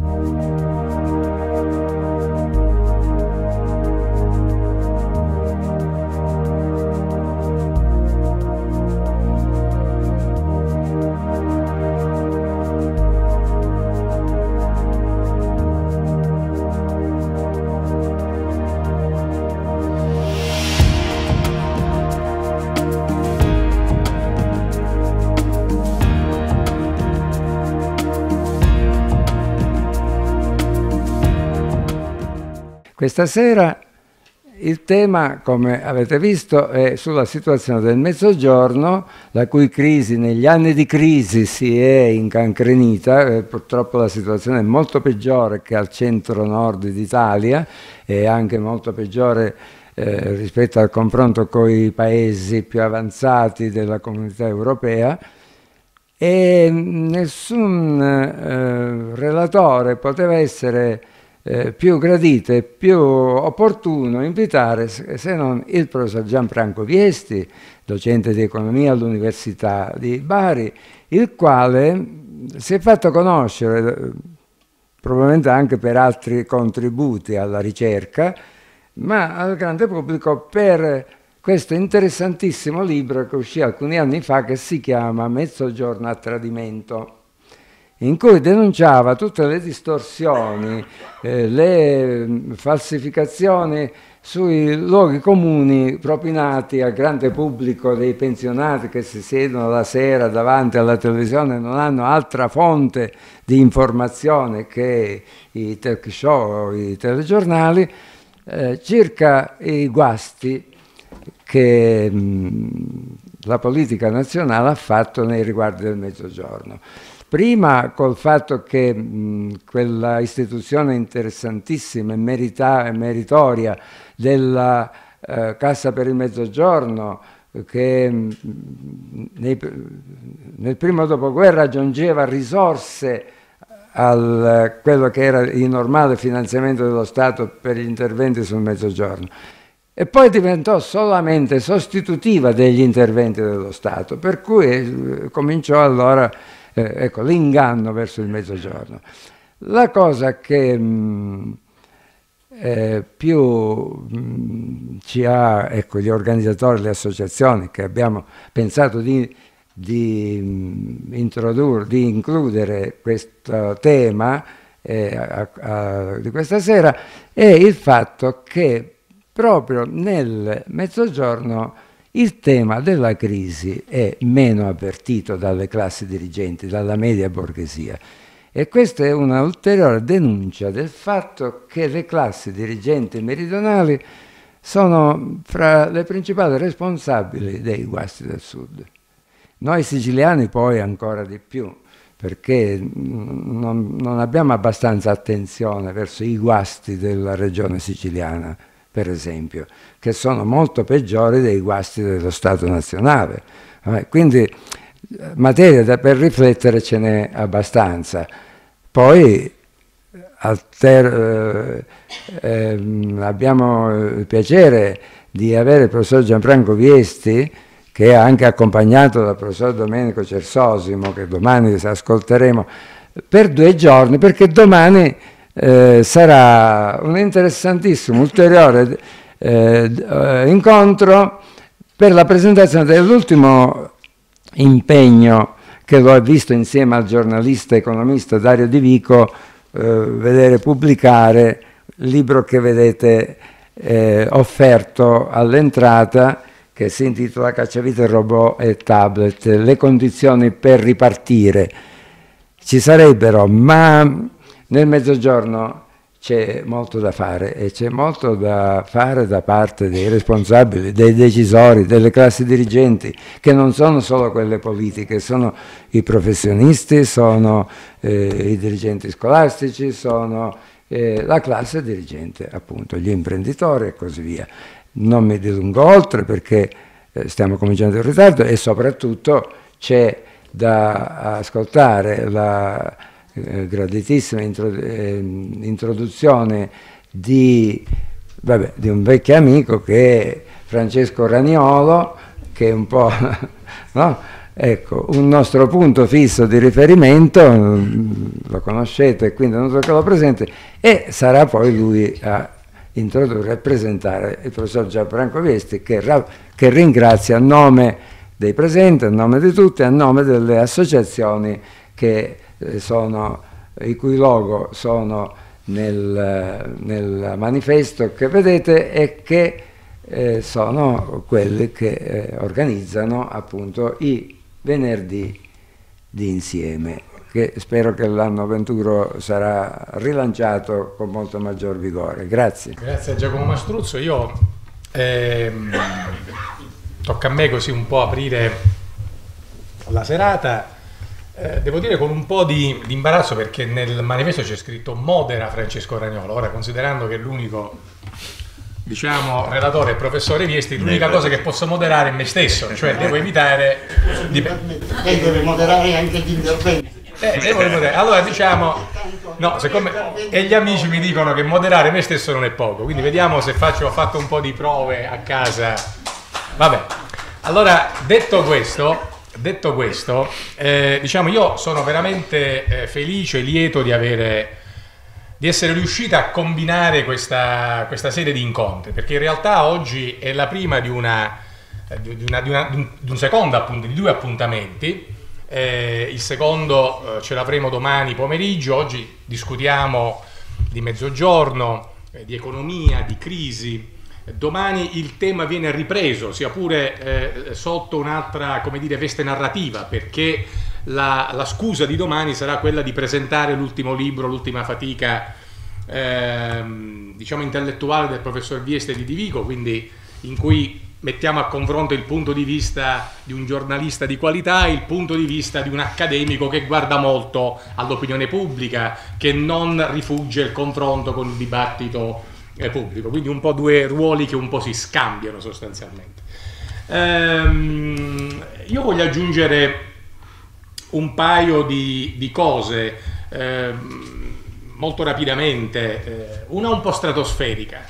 Música Questa sera il tema, come avete visto, è sulla situazione del mezzogiorno, la cui crisi negli anni di crisi si è incancrenita, eh, purtroppo la situazione è molto peggiore che al centro-nord d'Italia e anche molto peggiore eh, rispetto al confronto con i paesi più avanzati della comunità europea e nessun eh, relatore poteva essere eh, più gradito e più opportuno invitare se non il professor Gianfranco Viesti, docente di economia all'Università di Bari, il quale si è fatto conoscere eh, probabilmente anche per altri contributi alla ricerca, ma al grande pubblico per questo interessantissimo libro che uscì alcuni anni fa che si chiama Mezzogiorno a tradimento in cui denunciava tutte le distorsioni, eh, le mm, falsificazioni sui luoghi comuni propinati al grande pubblico dei pensionati che si siedono la sera davanti alla televisione e non hanno altra fonte di informazione che i talk show o i telegiornali, eh, circa i guasti che mh, mm, la politica nazionale ha fatto nei riguardi del mezzogiorno. Prima col fatto che quella istituzione interessantissima e, merita, meritoria della eh, Cassa per il Mezzogiorno, che nei, nel primo dopoguerra aggiungeva risorse a quello che era il normale finanziamento dello Stato per gli interventi sul Mezzogiorno e poi diventò solamente sostitutiva degli interventi dello Stato, per cui eh, cominciò allora eh, ecco, l'inganno verso il mezzogiorno. La cosa che mh, mm, eh, più mh, mm, ci ha, ecco, gli organizzatori, le associazioni che abbiamo pensato di, di, mm, introdurre, di includere questo tema eh, a, a, di questa sera, è il fatto che proprio nel mezzogiorno il tema della crisi è meno avvertito dalle classi dirigenti, dalla media borghesia e questa è un'ulteriore denuncia del fatto che le classi dirigenti meridionali sono fra le principali responsabili dei guasti del sud. Noi siciliani poi ancora di più, perché non, non abbiamo abbastanza attenzione verso i guasti della regione siciliana per esempio, che sono molto peggiori dei guasti dello Stato nazionale. Eh, quindi eh, materia da, per riflettere ce n'è abbastanza. Poi alter, eh, eh, ehm, abbiamo eh, il piacere di avere il professor Gianfranco Viesti, che è anche accompagnato dal professor Domenico Cersosimo, che domani ascolteremo, per due giorni, perché domani eh, sarà un interessantissimo ulteriore eh, eh, incontro per la presentazione dell'ultimo impegno che lo ha visto insieme al giornalista economista Dario Di Vico eh, vedere pubblicare il libro che vedete eh, offerto all'entrata che si intitola Cacciavite, robot e tablet, le condizioni per ripartire. Ci sarebbero, ma nel mezzogiorno c'è molto da fare e c'è molto da fare da parte dei responsabili, dei decisori, delle classi dirigenti, che non sono solo quelle politiche, sono i professionisti, sono eh, i dirigenti scolastici, sono eh, la classe dirigente, appunto, gli imprenditori e così via. Non mi dilungo oltre perché eh, stiamo cominciando in ritardo e soprattutto c'è da ascoltare la eh, graditissima intro, eh, introduzione di, vabbè, di, un vecchio amico che è Francesco Raniolo, che è un po'... no? Ecco, un nostro punto fisso di riferimento, mm, lo conoscete, quindi non so che lo presente, e sarà poi lui a introdurre e presentare il professor Gianfranco Viesti, che, che, ringrazia a nome dei presenti, a nome di tutti, a nome delle associazioni che eh, sono, i cui logo sono nel, nel, manifesto che vedete e che eh, sono quelli che eh, organizzano appunto i venerdì di insieme che spero che l'anno 21 sarà rilanciato con molto maggior vigore. Grazie. Grazie a Giacomo Mastruzzo. Io ehm, tocca a me così un po' aprire la serata eh, devo dire con un po' di, di, imbarazzo perché nel manifesto c'è scritto modera Francesco Ragnolo, ora considerando che l'unico diciamo relatore e professore Viesti, l'unica cosa che posso moderare è me stesso, cioè devo evitare di... Lei deve moderare anche gli interventi. Eh, allora diciamo, no, siccome e gli amici mi dicono che moderare me stesso non è poco, quindi vediamo se faccio, ho fatto un po' di prove a casa. Vabbè, allora detto questo, Detto questo, eh, diciamo io sono veramente eh, felice e lieto di, avere, di essere riuscita a combinare questa, questa, serie di incontri, perché in realtà oggi è la prima di, una, eh, di, una, di, una, di un, un secondo appunto, di due appuntamenti. Eh, il secondo eh, ce l'avremo domani pomeriggio, oggi discutiamo di mezzogiorno, eh, di economia, di crisi, Domani il tema viene ripreso, sia pure eh, sotto un'altra veste narrativa, perché la, la, scusa di domani sarà quella di presentare l'ultimo libro, l'ultima fatica ehm, diciamo intellettuale del professor Vieste di Divico, quindi in cui mettiamo a confronto il punto di vista di un giornalista di qualità e il punto di vista di un accademico che guarda molto all'opinione pubblica, che non rifugge il confronto con il dibattito pubblico, quindi un po' due ruoli che un po' si scambiano sostanzialmente. Ehm, io voglio aggiungere un paio di, di cose eh, molto rapidamente, eh, una un po' stratosferica,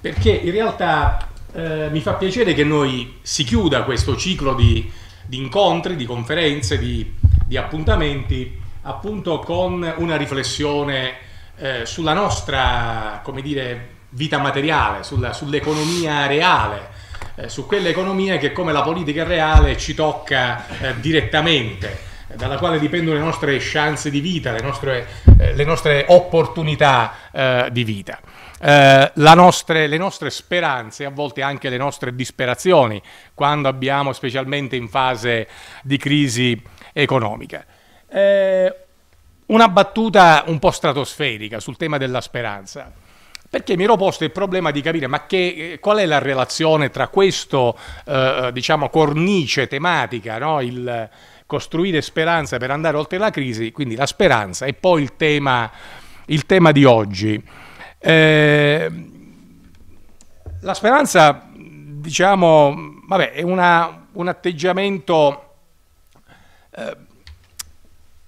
perché in realtà eh, mi fa piacere che noi si chiuda questo ciclo di, di incontri, di conferenze, di, di, appuntamenti, appunto con una riflessione eh, sulla nostra, come dire, vita materiale, sulla, sull'economia reale, eh, su quell'economia che come la politica reale ci tocca eh, direttamente, dalla quale dipendono le nostre chance di vita, le nostre, eh, le nostre opportunità eh, di vita. Eh, nostre, le nostre speranze, a volte anche le nostre disperazioni, quando abbiamo, specialmente in fase di crisi economica. Eh, una battuta un po' stratosferica sul tema della speranza. Perché mi ero posto il problema di capire ma che, eh, qual è la relazione tra questo, eh, eh, diciamo, cornice tematica, no? il costruire speranza per andare oltre la crisi, quindi la speranza, e poi il tema, il tema di oggi. Eh, la speranza, diciamo, vabbè, è una, un atteggiamento... Eh,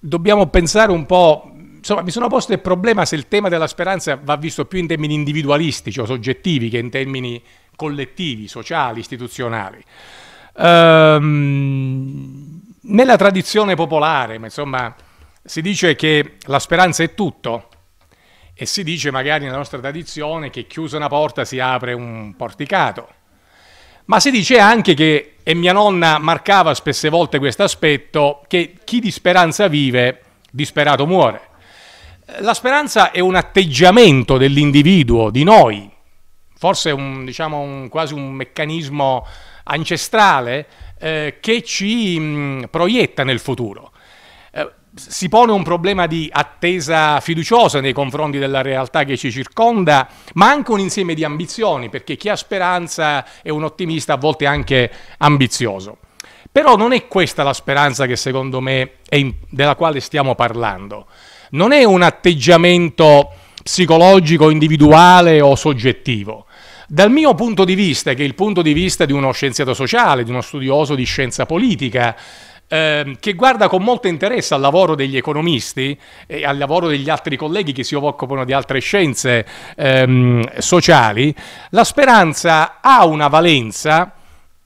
dobbiamo pensare un po' insomma, mi sono posto il problema se il tema della speranza va visto più in termini individualistici o soggettivi che in termini collettivi, sociali, istituzionali. Ehm, nella tradizione popolare, insomma, si dice che la speranza è tutto e si dice magari nella nostra tradizione che chiusa una porta si apre un porticato. Ma si dice anche che, e mia nonna marcava spesse volte questo aspetto, che chi di speranza vive, disperato muore. La speranza è un atteggiamento dell'individuo, di noi, forse un, diciamo un, quasi un meccanismo ancestrale eh, che ci mh, mm, proietta nel futuro. Eh, si pone un problema di attesa fiduciosa nei confronti della realtà che ci circonda, ma anche un insieme di ambizioni, perché chi ha speranza è un ottimista, a volte anche ambizioso. Però non è questa la speranza che secondo me in, della quale stiamo parlando non è un atteggiamento psicologico, individuale o soggettivo. Dal mio punto di vista, che è il punto di vista di uno scienziato sociale, di uno studioso di scienza politica, ehm, che guarda con molto interesse al lavoro degli economisti e al lavoro degli altri colleghi che si occupano di altre scienze ehm, sociali, la speranza ha una valenza,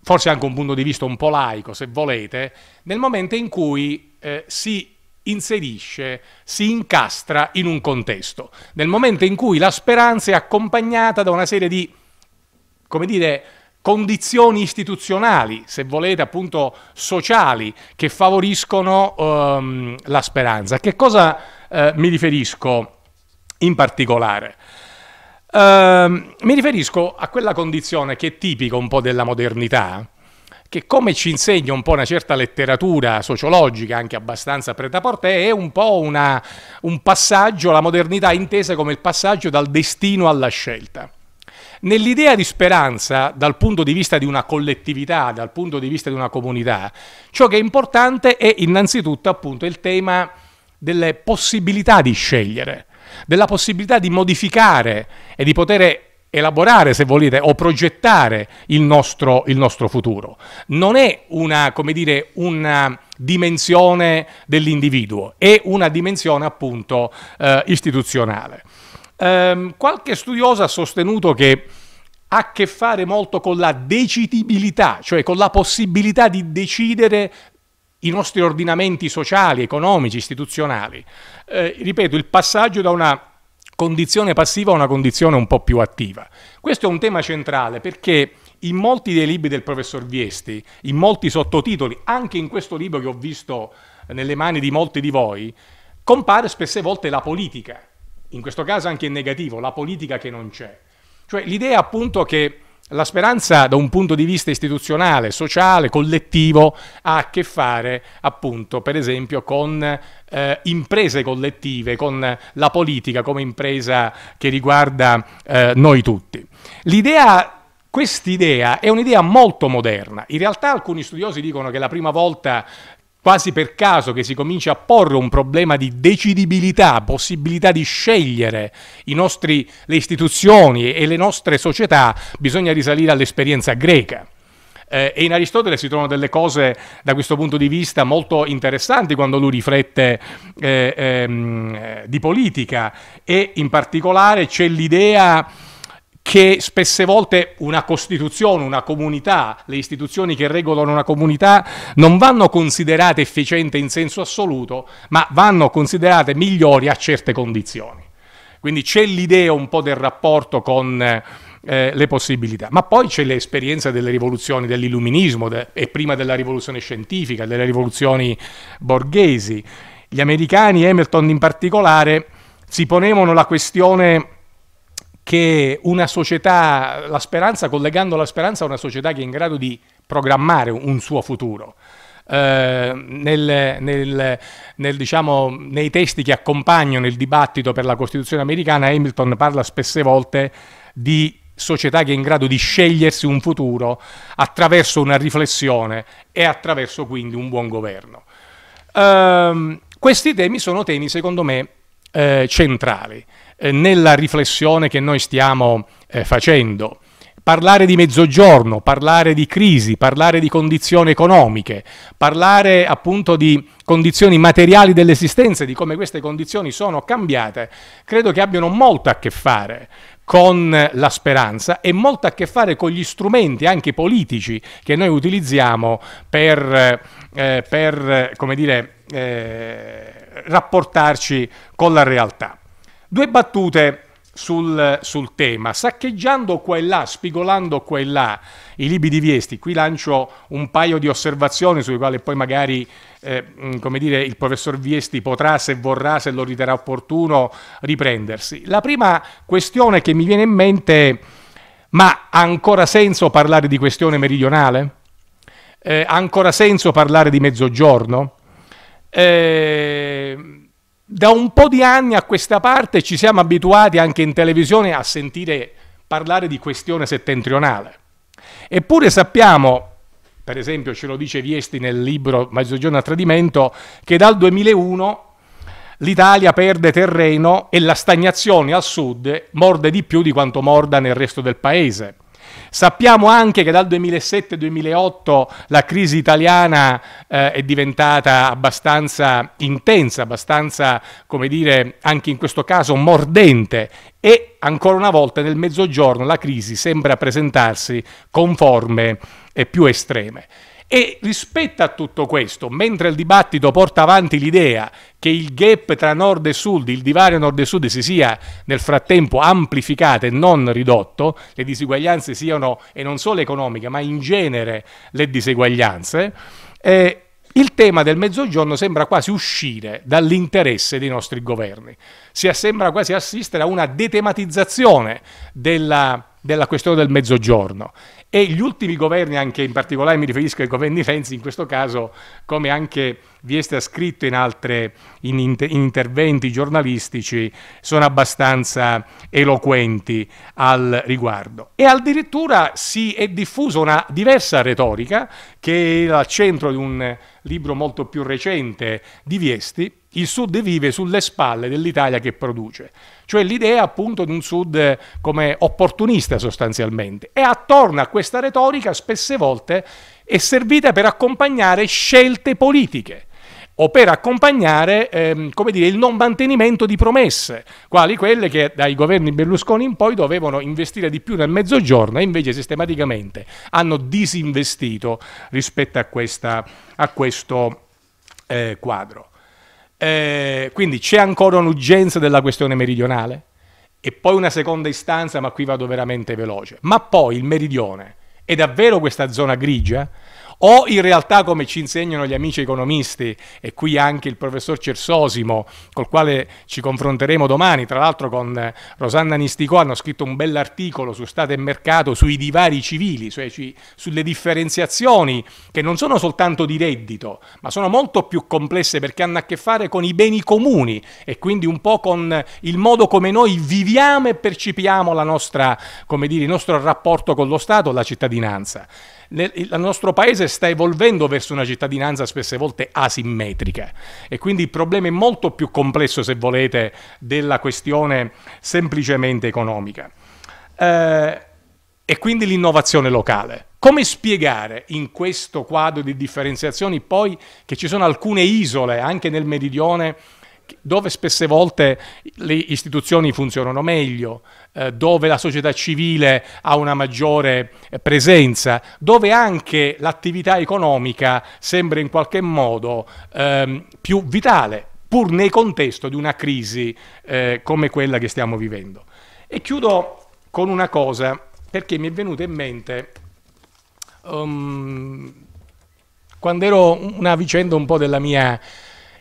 forse anche un punto di vista un po' laico, se volete, nel momento in cui eh, si inserisce, si incastra in un contesto, nel momento in cui la speranza è accompagnata da una serie di, come dire, condizioni istituzionali, se volete appunto sociali, che favoriscono um, la speranza. A che cosa uh, mi riferisco in particolare? Uh, mi riferisco a quella condizione che è tipica un po' della modernità, che come ci insegna un po' una certa letteratura sociologica, anche abbastanza preta pretaportè, è un po' una, un passaggio, la modernità intesa come il passaggio dal destino alla scelta. Nell'idea di speranza, dal punto di vista di una collettività, dal punto di vista di una comunità, ciò che è importante è innanzitutto appunto il tema delle possibilità di scegliere, della possibilità di modificare e di poter elaborare, se volete, o progettare il nostro, il nostro futuro. Non è una, come dire, una dimensione dell'individuo, è una dimensione appunto eh, istituzionale. Ehm, qualche studioso ha sostenuto che ha a che fare molto con la decidibilità, cioè con la possibilità di decidere i nostri ordinamenti sociali, economici, istituzionali. Eh, ripeto, il passaggio da una condizione passiva a una condizione un po' più attiva. Questo è un tema centrale perché in molti dei libri del professor Viesti, in molti sottotitoli, anche in questo libro che ho visto nelle mani di molti di voi, compare spesse volte la politica, in questo caso anche in negativo, la politica che non c'è. Cioè l'idea appunto che la speranza da un punto di vista istituzionale, sociale, collettivo ha a che fare appunto per esempio con eh, imprese collettive, con la politica come impresa che riguarda eh, noi tutti. L'idea Quest'idea è un'idea molto moderna. In realtà alcuni studiosi dicono che la prima volta quasi per caso che si comincia a porre un problema di decidibilità, possibilità di scegliere nostri, le istituzioni e le nostre società, bisogna risalire all'esperienza greca. Eh, e in Aristotele si trovano delle cose da questo punto di vista molto interessanti quando lui riflette eh, ehm, di politica e in particolare c'è l'idea che spesse volte una Costituzione, una comunità, le istituzioni che regolano una comunità non vanno considerate efficienti in senso assoluto, ma vanno considerate migliori a certe condizioni. Quindi c'è l'idea un po' del rapporto con eh, le possibilità, ma poi c'è l'esperienza delle rivoluzioni dell'illuminismo de e prima della rivoluzione scientifica, delle rivoluzioni borghesi. Gli americani, Hamilton in particolare, si ponevano la questione che una società, la speranza, collegando la speranza a una società che è in grado di programmare un suo futuro. Eh, nel, nel, nel, diciamo, nei testi che accompagnano il dibattito per la Costituzione americana, Hamilton parla spesse volte di società che è in grado di scegliersi un futuro attraverso una riflessione e attraverso quindi un buon governo. Eh, questi temi sono temi, secondo me, eh, centrali. Eh, nella riflessione che noi stiamo eh, facendo. Parlare di mezzogiorno, parlare di crisi, parlare di condizioni economiche, parlare appunto di condizioni materiali dell'esistenza e di come queste condizioni sono cambiate, credo che abbiano molto a che fare con la speranza e molto a che fare con gli strumenti anche politici che noi utilizziamo per, eh, per come dire, eh, rapportarci con la realtà. Due battute sul, sul, tema, saccheggiando qua e là, spigolando qua e là i libri di Viesti. Qui lancio un paio di osservazioni sulle quali poi magari eh, come dire, il professor Viesti potrà, se vorrà, se lo riterrà opportuno, riprendersi. La prima questione che mi viene in mente è ma ha ancora senso parlare di questione meridionale? Eh, ha ancora senso parlare di mezzogiorno? Eh, da un po' di anni a questa parte ci siamo abituati anche in televisione a sentire parlare di questione settentrionale. Eppure sappiamo, per esempio ce lo dice Viesti nel libro Mezzogiorno a tradimento, che dal 2001 l'Italia perde terreno e la stagnazione al sud morde di più di quanto morda nel resto del paese. Sappiamo anche che dal 2007-2008 la crisi italiana eh, è diventata abbastanza intensa, abbastanza, come dire, anche in questo caso mordente e ancora una volta nel mezzogiorno la crisi sembra presentarsi con forme più estreme. E rispetto a tutto questo, mentre il dibattito porta avanti l'idea che il gap tra nord e sud, il divario nord e sud si sia nel frattempo amplificato e non ridotto, le diseguaglianze siano, e non solo economiche, ma in genere le diseguaglianze, eh, il tema del mezzogiorno sembra quasi uscire dall'interesse dei nostri governi. Si sembra quasi assistere a una detematizzazione della, della questione del mezzogiorno e gli ultimi governi, anche in particolare mi riferisco ai governi Renzi in questo caso, come anche Vieste ha scritto in altri in inter interventi giornalistici, sono abbastanza eloquenti al riguardo. E addirittura si è diffusa una diversa retorica che è al centro di un libro molto più recente di Viesti, il Sud vive sulle spalle dell'Italia che produce, cioè l'idea appunto di un Sud come opportunista sostanzialmente. E attorno a questa questa retorica spesse volte è servita per accompagnare scelte politiche o per accompagnare ehm, dire, il non mantenimento di promesse, quali quelle che dai governi Berlusconi in poi dovevano investire di più nel mezzogiorno e invece sistematicamente hanno disinvestito rispetto a, questa, a questo eh, quadro. Eh, quindi c'è ancora un'urgenza della questione meridionale? e poi una seconda istanza, ma qui vado veramente veloce. Ma poi il meridione, è davvero questa zona grigia? o in realtà come ci insegnano gli amici economisti e qui anche il professor Cersosimo col quale ci confronteremo domani, tra l'altro con Rosanna Nisticò hanno scritto un bell'articolo su Stato e Mercato sui divari civili, cioè sulle differenziazioni che non sono soltanto di reddito ma sono molto più complesse perché hanno a che fare con i beni comuni e quindi un po' con il modo come noi viviamo e percepiamo nostra, dire, il nostro rapporto con lo Stato, la cittadinanza nel, il nostro paese sta evolvendo verso una cittadinanza spesse volte asimmetrica e quindi il problema è molto più complesso, se volete, della questione semplicemente economica. Eh, e quindi l'innovazione locale. Come spiegare in questo quadro di differenziazioni poi che ci sono alcune isole anche nel meridione dove spesse volte le istituzioni funzionano meglio, eh, dove la società civile ha una maggiore eh, presenza, dove anche l'attività economica sembra in qualche modo ehm, più vitale, pur nel contesto di una crisi eh, come quella che stiamo vivendo. E chiudo con una cosa, perché mi è venuta in mente um, quando ero una vicenda un po' della mia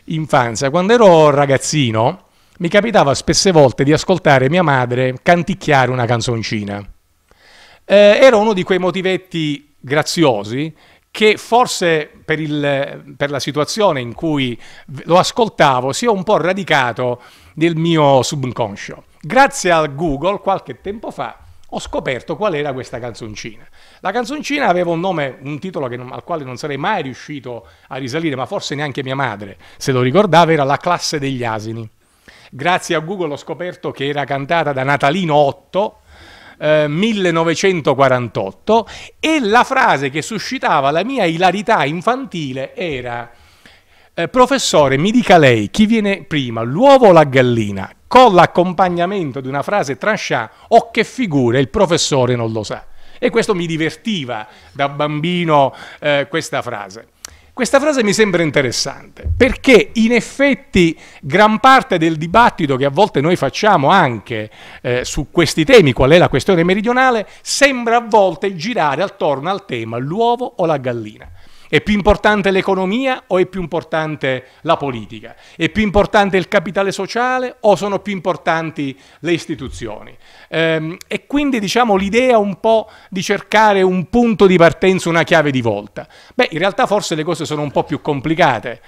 infanzia. Quando ero ragazzino mi capitava spesse volte di ascoltare mia madre canticchiare una canzoncina. Eh, era uno di quei motivetti graziosi che forse per, il, per, la situazione in cui lo ascoltavo si è un po' radicato nel mio subconscio. Grazie a Google qualche tempo fa ho scoperto qual era questa canzoncina. La canzoncina aveva un nome, un titolo non, al quale non sarei mai riuscito a risalire, ma forse neanche mia madre se lo ricordava, era La classe degli asini. Grazie a Google ho scoperto che era cantata da Natalino Otto, eh, 1948, e la frase che suscitava la mia ilarità infantile era... Eh, professore, mi dica lei chi viene prima, l'uovo o la gallina? Con l'accompagnamento di una frase trascià, o oh, che figura, il professore non lo sa. E questo mi divertiva da bambino eh, questa frase. Questa frase mi sembra interessante perché in effetti gran parte del dibattito che a volte noi facciamo anche eh, su questi temi, qual è la questione meridionale, sembra a volte girare attorno al tema l'uovo o la gallina. È più importante l'economia o è più importante la politica? È più importante il capitale sociale o sono più importanti le istituzioni? Ehm, e quindi diciamo l'idea un po' di cercare un punto di partenza, una chiave di volta. Beh, in realtà forse le cose sono un po' più complicate,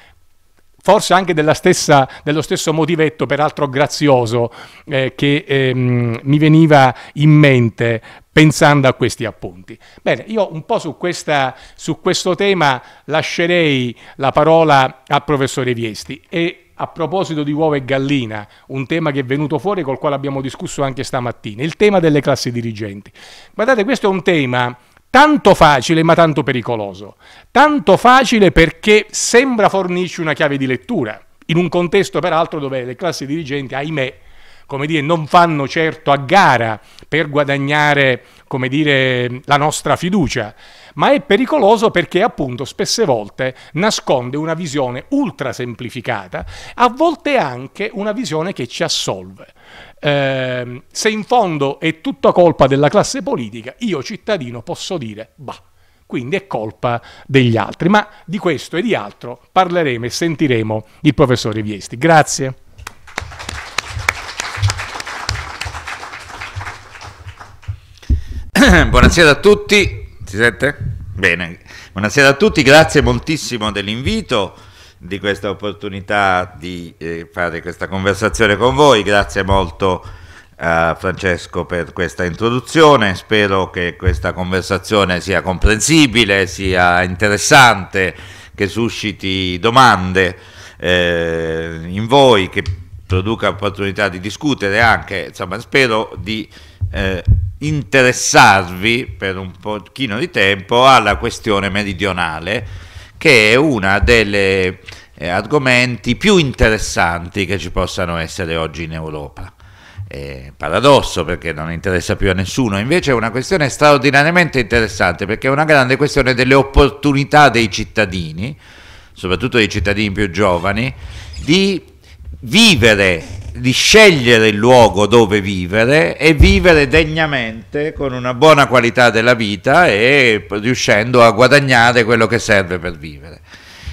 forse anche stessa, dello stesso motivetto, peraltro grazioso, eh, che ehm, mi veniva in mente pensando a questi appunti. Bene, io un po' su, questa, su questo tema lascerei la parola al professore Viesti e a proposito di uova e gallina, un tema che è venuto fuori col quale abbiamo discusso anche stamattina, il tema delle classi dirigenti. Guardate, questo è un tema tanto facile ma tanto pericoloso. Tanto facile perché sembra fornirci una chiave di lettura, in un contesto peraltro dove le classi dirigenti, ahimè, come dire, non fanno certo a gara per guadagnare come dire, la nostra fiducia, ma è pericoloso perché appunto spesse volte nasconde una visione ultra semplificata, a volte anche una visione che ci assolve. Eh, se in fondo è tutta colpa della classe politica, io cittadino posso dire, bah, quindi è colpa degli altri. Ma di questo e di altro parleremo e sentiremo il professore Viesti. Grazie. Buonasera a tutti, si sente? Bene, buonasera a tutti, grazie moltissimo dell'invito, di questa opportunità di eh, fare questa conversazione con voi, grazie molto a Francesco per questa introduzione, spero che questa conversazione sia comprensibile, sia interessante, che susciti domande eh, in voi, che produca opportunità di discutere anche, insomma spero di eh, interessarvi per un pochino di tempo alla questione meridionale, che è uno delle eh, argomenti più interessanti che ci possano essere oggi in Europa. Eh, paradosso perché non interessa più a nessuno, invece è una questione straordinariamente interessante perché è una grande questione delle opportunità dei cittadini, soprattutto dei cittadini più giovani, di vivere di scegliere il luogo dove vivere e vivere degnamente con una buona qualità della vita e riuscendo a guadagnare quello che serve per vivere.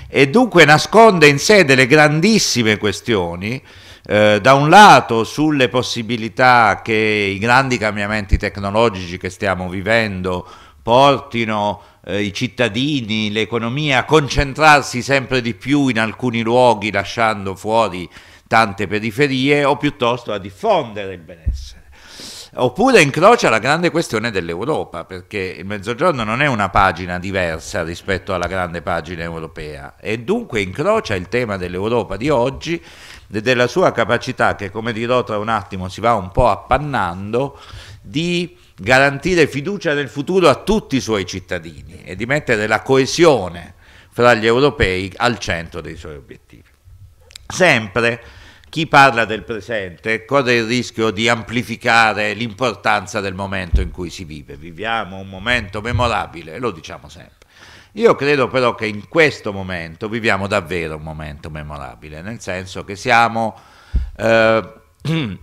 E dunque nasconde in sé delle grandissime questioni, eh, da un lato sulle possibilità che i grandi cambiamenti tecnologici che stiamo vivendo portino eh, i cittadini, l'economia a concentrarsi sempre di più in alcuni luoghi lasciando fuori tante periferie o piuttosto a diffondere il benessere. Oppure incrocia la grande questione dell'Europa, perché il Mezzogiorno non è una pagina diversa rispetto alla grande pagina europea e dunque incrocia il tema dell'Europa di oggi e della sua capacità che, come dirò tra un attimo, si va un po' appannando di garantire fiducia nel futuro a tutti i suoi cittadini e di mettere la coesione fra gli europei al centro dei suoi obiettivi. Sempre chi parla del presente corre il rischio di amplificare l'importanza del momento in cui si vive. Viviamo un momento memorabile, lo diciamo sempre. Io credo però che in questo momento viviamo davvero un momento memorabile, nel senso che siamo eh,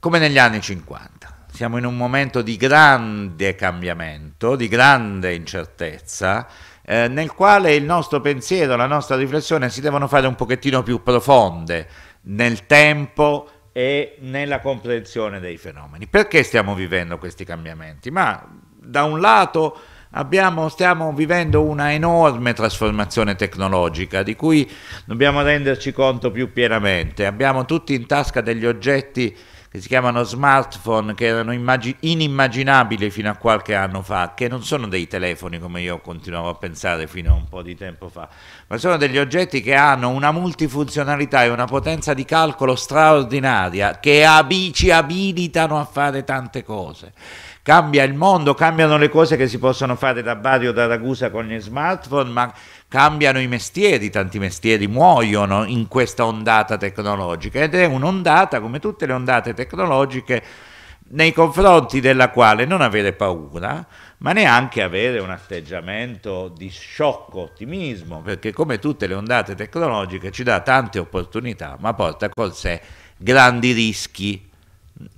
come negli anni 50, siamo in un momento di grande cambiamento, di grande incertezza, eh, nel quale il nostro pensiero, la nostra riflessione si devono fare un pochettino più profonde nel tempo e nella comprensione dei fenomeni. Perché stiamo vivendo questi cambiamenti? Ma da un lato... Abbiamo, stiamo vivendo una enorme trasformazione tecnologica di cui dobbiamo renderci conto più pienamente. Abbiamo tutti in tasca degli oggetti che si chiamano smartphone, che erano inimmaginabili fino a qualche anno fa, che non sono dei telefoni come io continuavo a pensare fino a un po' di tempo fa, ma sono degli oggetti che hanno una multifunzionalità e una potenza di calcolo straordinaria, che ab- ci abilitano a fare tante cose cambia il mondo, cambiano le cose che si possono fare da Bari o da Ragusa con gli smartphone, ma cambiano i mestieri, tanti mestieri muoiono in questa ondata tecnologica ed è un'ondata come tutte le ondate tecnologiche nei confronti della quale non avere paura, ma neanche avere un atteggiamento di sciocco ottimismo, perché come tutte le ondate tecnologiche ci dà tante opportunità, ma porta con sé grandi rischi.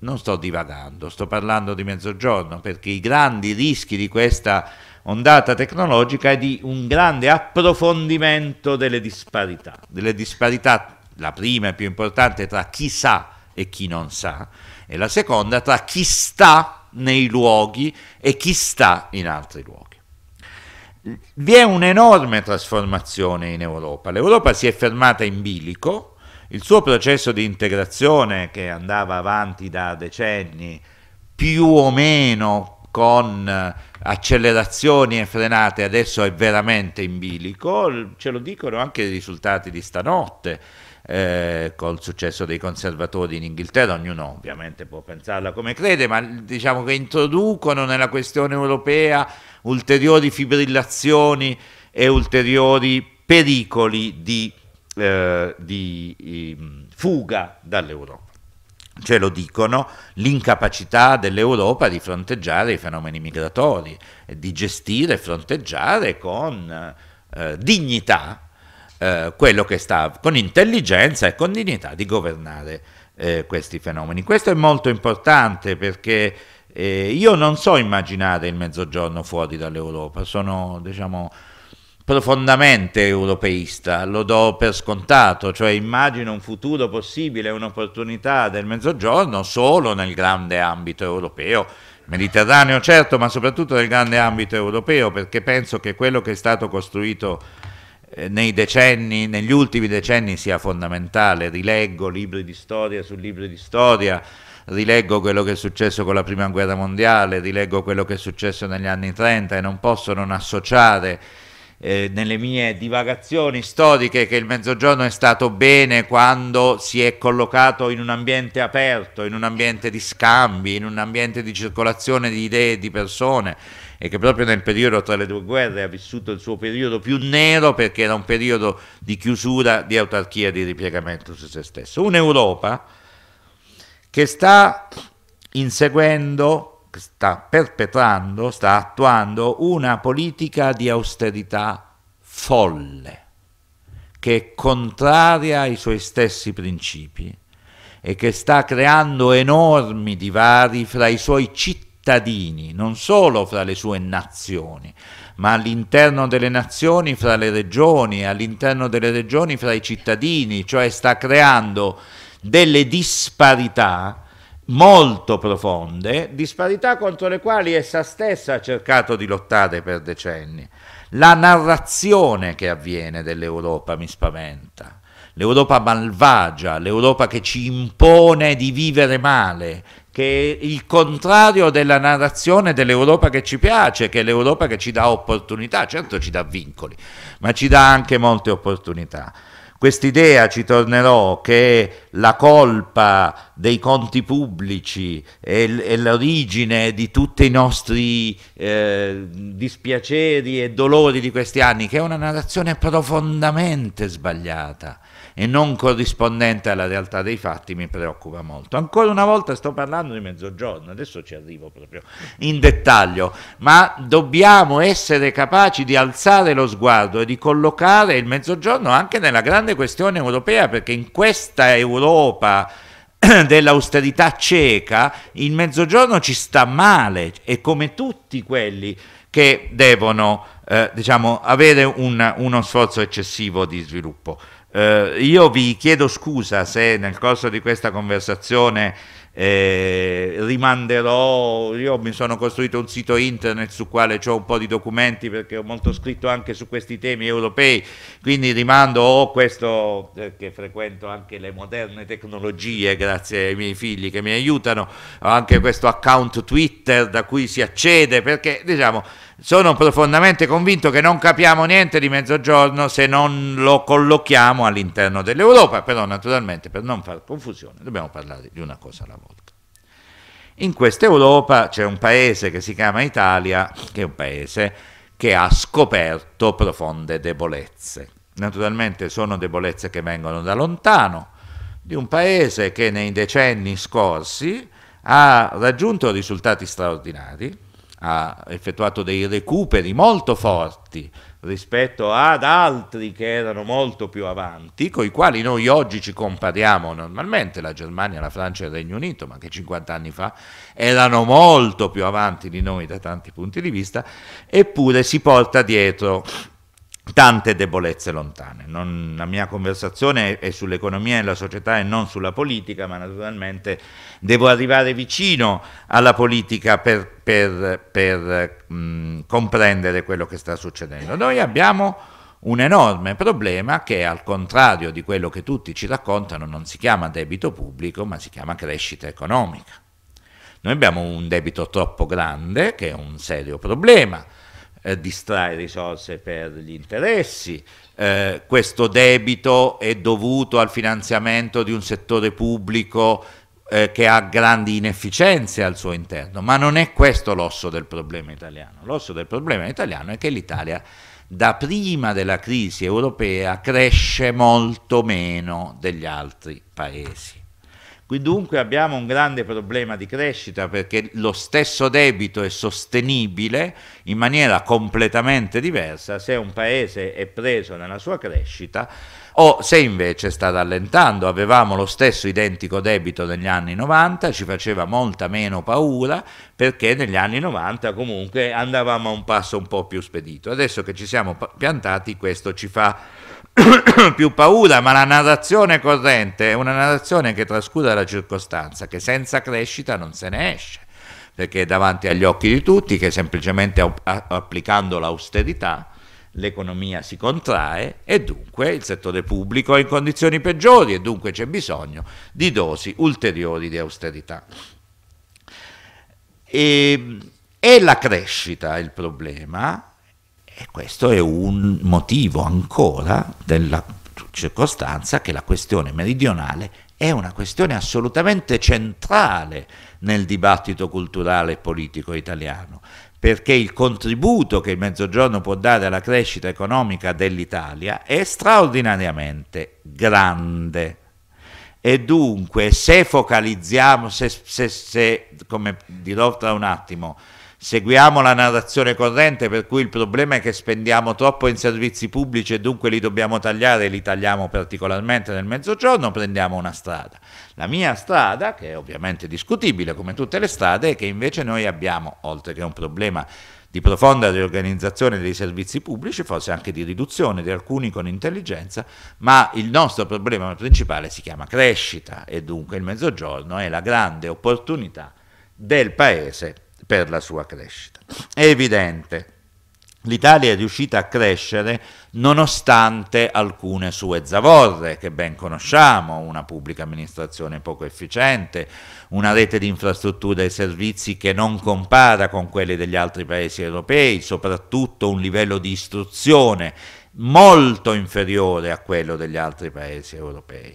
Non sto divagando, sto parlando di mezzogiorno, perché i grandi rischi di questa ondata tecnologica e di un grande approfondimento delle disparità, delle disparità, la prima e più importante tra chi sa e chi non sa, e la seconda tra chi sta nei luoghi e chi sta in altri luoghi. Vi è un'enorme trasformazione in Europa, l'Europa si è fermata in bilico, il suo processo di integrazione che andava avanti da decenni, più o meno con accelerazioni e frenate adesso è veramente in bilico, ce lo dicono anche i risultati di stanotte. Eh, col successo dei conservatori in Inghilterra, ognuno ovviamente può pensarla come crede, ma diciamo che introducono nella questione europea ulteriori fibrillazioni e ulteriori pericoli di, eh, di eh, fuga dall'Europa ce cioè, lo dicono, l'incapacità dell'Europa di fronteggiare i fenomeni migratori, di gestire e fronteggiare con eh, dignità eh, quello che sta, con intelligenza e con dignità di governare eh, questi fenomeni. Questo è molto importante perché eh, io non so immaginare il mezzogiorno fuori dall'Europa, sono diciamo profondamente europeista, lo do per scontato, cioè immagino un futuro possibile, un'opportunità del Mezzogiorno solo nel grande ambito europeo, mediterraneo certo, ma soprattutto nel grande ambito europeo, perché penso che quello che è stato costruito eh, decenni, negli ultimi decenni sia fondamentale, rileggo libri di storia su libri di storia, rileggo quello che è successo con la prima guerra mondiale, rileggo quello che è successo negli anni 30 e non posso non associare eh, nelle mie divagazioni storiche che il mezzogiorno è stato bene quando si è collocato in un ambiente aperto, in un ambiente di scambi, in un ambiente di circolazione di idee e di persone e che proprio nel periodo tra le due guerre ha vissuto il suo periodo più nero perché era un periodo di chiusura, di autarchia, di ripiegamento su se stesso. Un'Europa che sta inseguendo sta perpetrando, sta attuando una politica di austerità folle, che è contraria ai suoi stessi principi e che sta creando enormi divari fra i suoi cittadini, non solo fra le sue nazioni, ma all'interno delle nazioni fra le regioni, all'interno delle regioni fra i cittadini, cioè sta creando delle disparità molto profonde, disparità contro le quali essa stessa ha cercato di lottare per decenni. La narrazione che avviene dell'Europa mi spaventa. L'Europa malvagia, l'Europa che ci impone di vivere male, che è il contrario della narrazione dell'Europa che ci piace, che è l'Europa che ci dà opportunità, certo ci dà vincoli, ma ci dà anche molte opportunità. Quest'idea, ci tornerò, che la colpa dei conti pubblici è, l'origine di tutti i nostri eh, dispiaceri e dolori di questi anni, che è una narrazione profondamente sbagliata e non corrispondente alla realtà dei fatti mi preoccupa molto. Ancora una volta sto parlando di mezzogiorno, adesso ci arrivo proprio in dettaglio, ma dobbiamo essere capaci di alzare lo sguardo e di collocare il mezzogiorno anche nella grande questione europea, perché in questa Europa dell'austerità cieca, il mezzogiorno ci sta male e come tutti quelli che devono eh, diciamo, avere un, uno sforzo eccessivo di sviluppo. Eh, io vi chiedo scusa se nel corso di questa conversazione eh, rimanderò, io mi sono costruito un sito internet su quale ho un po' di documenti perché ho molto scritto anche su questi temi europei, quindi rimando o questo perché eh, frequento anche le moderne tecnologie grazie ai miei figli che mi aiutano, ho anche questo account Twitter da cui si accede perché diciamo sono profondamente convinto che non capiamo niente di mezzogiorno se non lo collochiamo all'interno dell'Europa, però naturalmente per non fare confusione dobbiamo parlare di una cosa alla volta. In questa Europa c'è un paese che si chiama Italia, che è un paese che ha scoperto profonde debolezze. Naturalmente sono debolezze che vengono da lontano, di un paese che nei decenni scorsi ha raggiunto risultati straordinari, ha effettuato dei recuperi molto forti rispetto ad altri che erano molto più avanti, con i quali noi oggi ci compariamo normalmente, la Germania, la Francia e il Regno Unito, ma che 50 anni fa erano molto più avanti di noi da tanti punti di vista, eppure si porta dietro tante debolezze lontane. Non, la mia conversazione è sull'economia e la società e non sulla politica, ma naturalmente devo arrivare vicino alla politica per, per, per mh, comprendere quello che sta succedendo. Noi abbiamo un enorme problema che al contrario di quello che tutti ci raccontano non si chiama debito pubblico, ma si chiama crescita economica. Noi abbiamo un debito troppo grande, che è un serio problema, eh, distrae risorse per gli interessi, eh, questo debito è dovuto al finanziamento di un settore pubblico eh, che ha grandi inefficienze al suo interno, ma non è questo l'osso del problema italiano. L'osso del problema italiano è che l'Italia da prima della crisi europea cresce molto meno degli altri paesi. Qui dunque abbiamo un grande problema di crescita perché lo stesso debito è sostenibile in maniera completamente diversa se un paese è preso nella sua crescita o se invece sta rallentando. Avevamo lo stesso identico debito negli anni 90, ci faceva molta meno paura perché negli anni 90 comunque andavamo a un passo un po' più spedito. Adesso che ci siamo piantati questo ci fa più paura, ma la narrazione corrente è una narrazione che trascura la circostanza, che senza crescita non se ne esce, perché è davanti agli occhi di tutti che semplicemente applicando l'austerità l'economia si contrae e dunque il settore pubblico è in condizioni peggiori e dunque c'è bisogno di dosi ulteriori di austerità. E, ehm, è la crescita il problema e questo è un motivo ancora della circostanza che la questione meridionale è una questione assolutamente centrale nel dibattito culturale e politico italiano, perché il contributo che il Mezzogiorno può dare alla crescita economica dell'Italia è straordinariamente grande. E dunque, se focalizziamo, se, se, se come dirò tra un attimo, seguiamo la narrazione corrente per cui il problema è che spendiamo troppo in servizi pubblici e dunque li dobbiamo tagliare e li tagliamo particolarmente nel mezzogiorno, prendiamo una strada. La mia strada, che è ovviamente discutibile come tutte le strade, è che invece noi abbiamo, oltre che un problema di profonda riorganizzazione dei servizi pubblici, forse anche di riduzione di alcuni con intelligenza, ma il nostro problema principale si chiama crescita e dunque il mezzogiorno è la grande opportunità del Paese per la sua crescita. È evidente l'Italia è riuscita a crescere nonostante alcune sue zavorre che ben conosciamo, una pubblica amministrazione poco efficiente, una rete di infrastrutture e servizi che non compara con quelle degli altri paesi europei, soprattutto un livello di istruzione molto inferiore a quello degli altri paesi europei.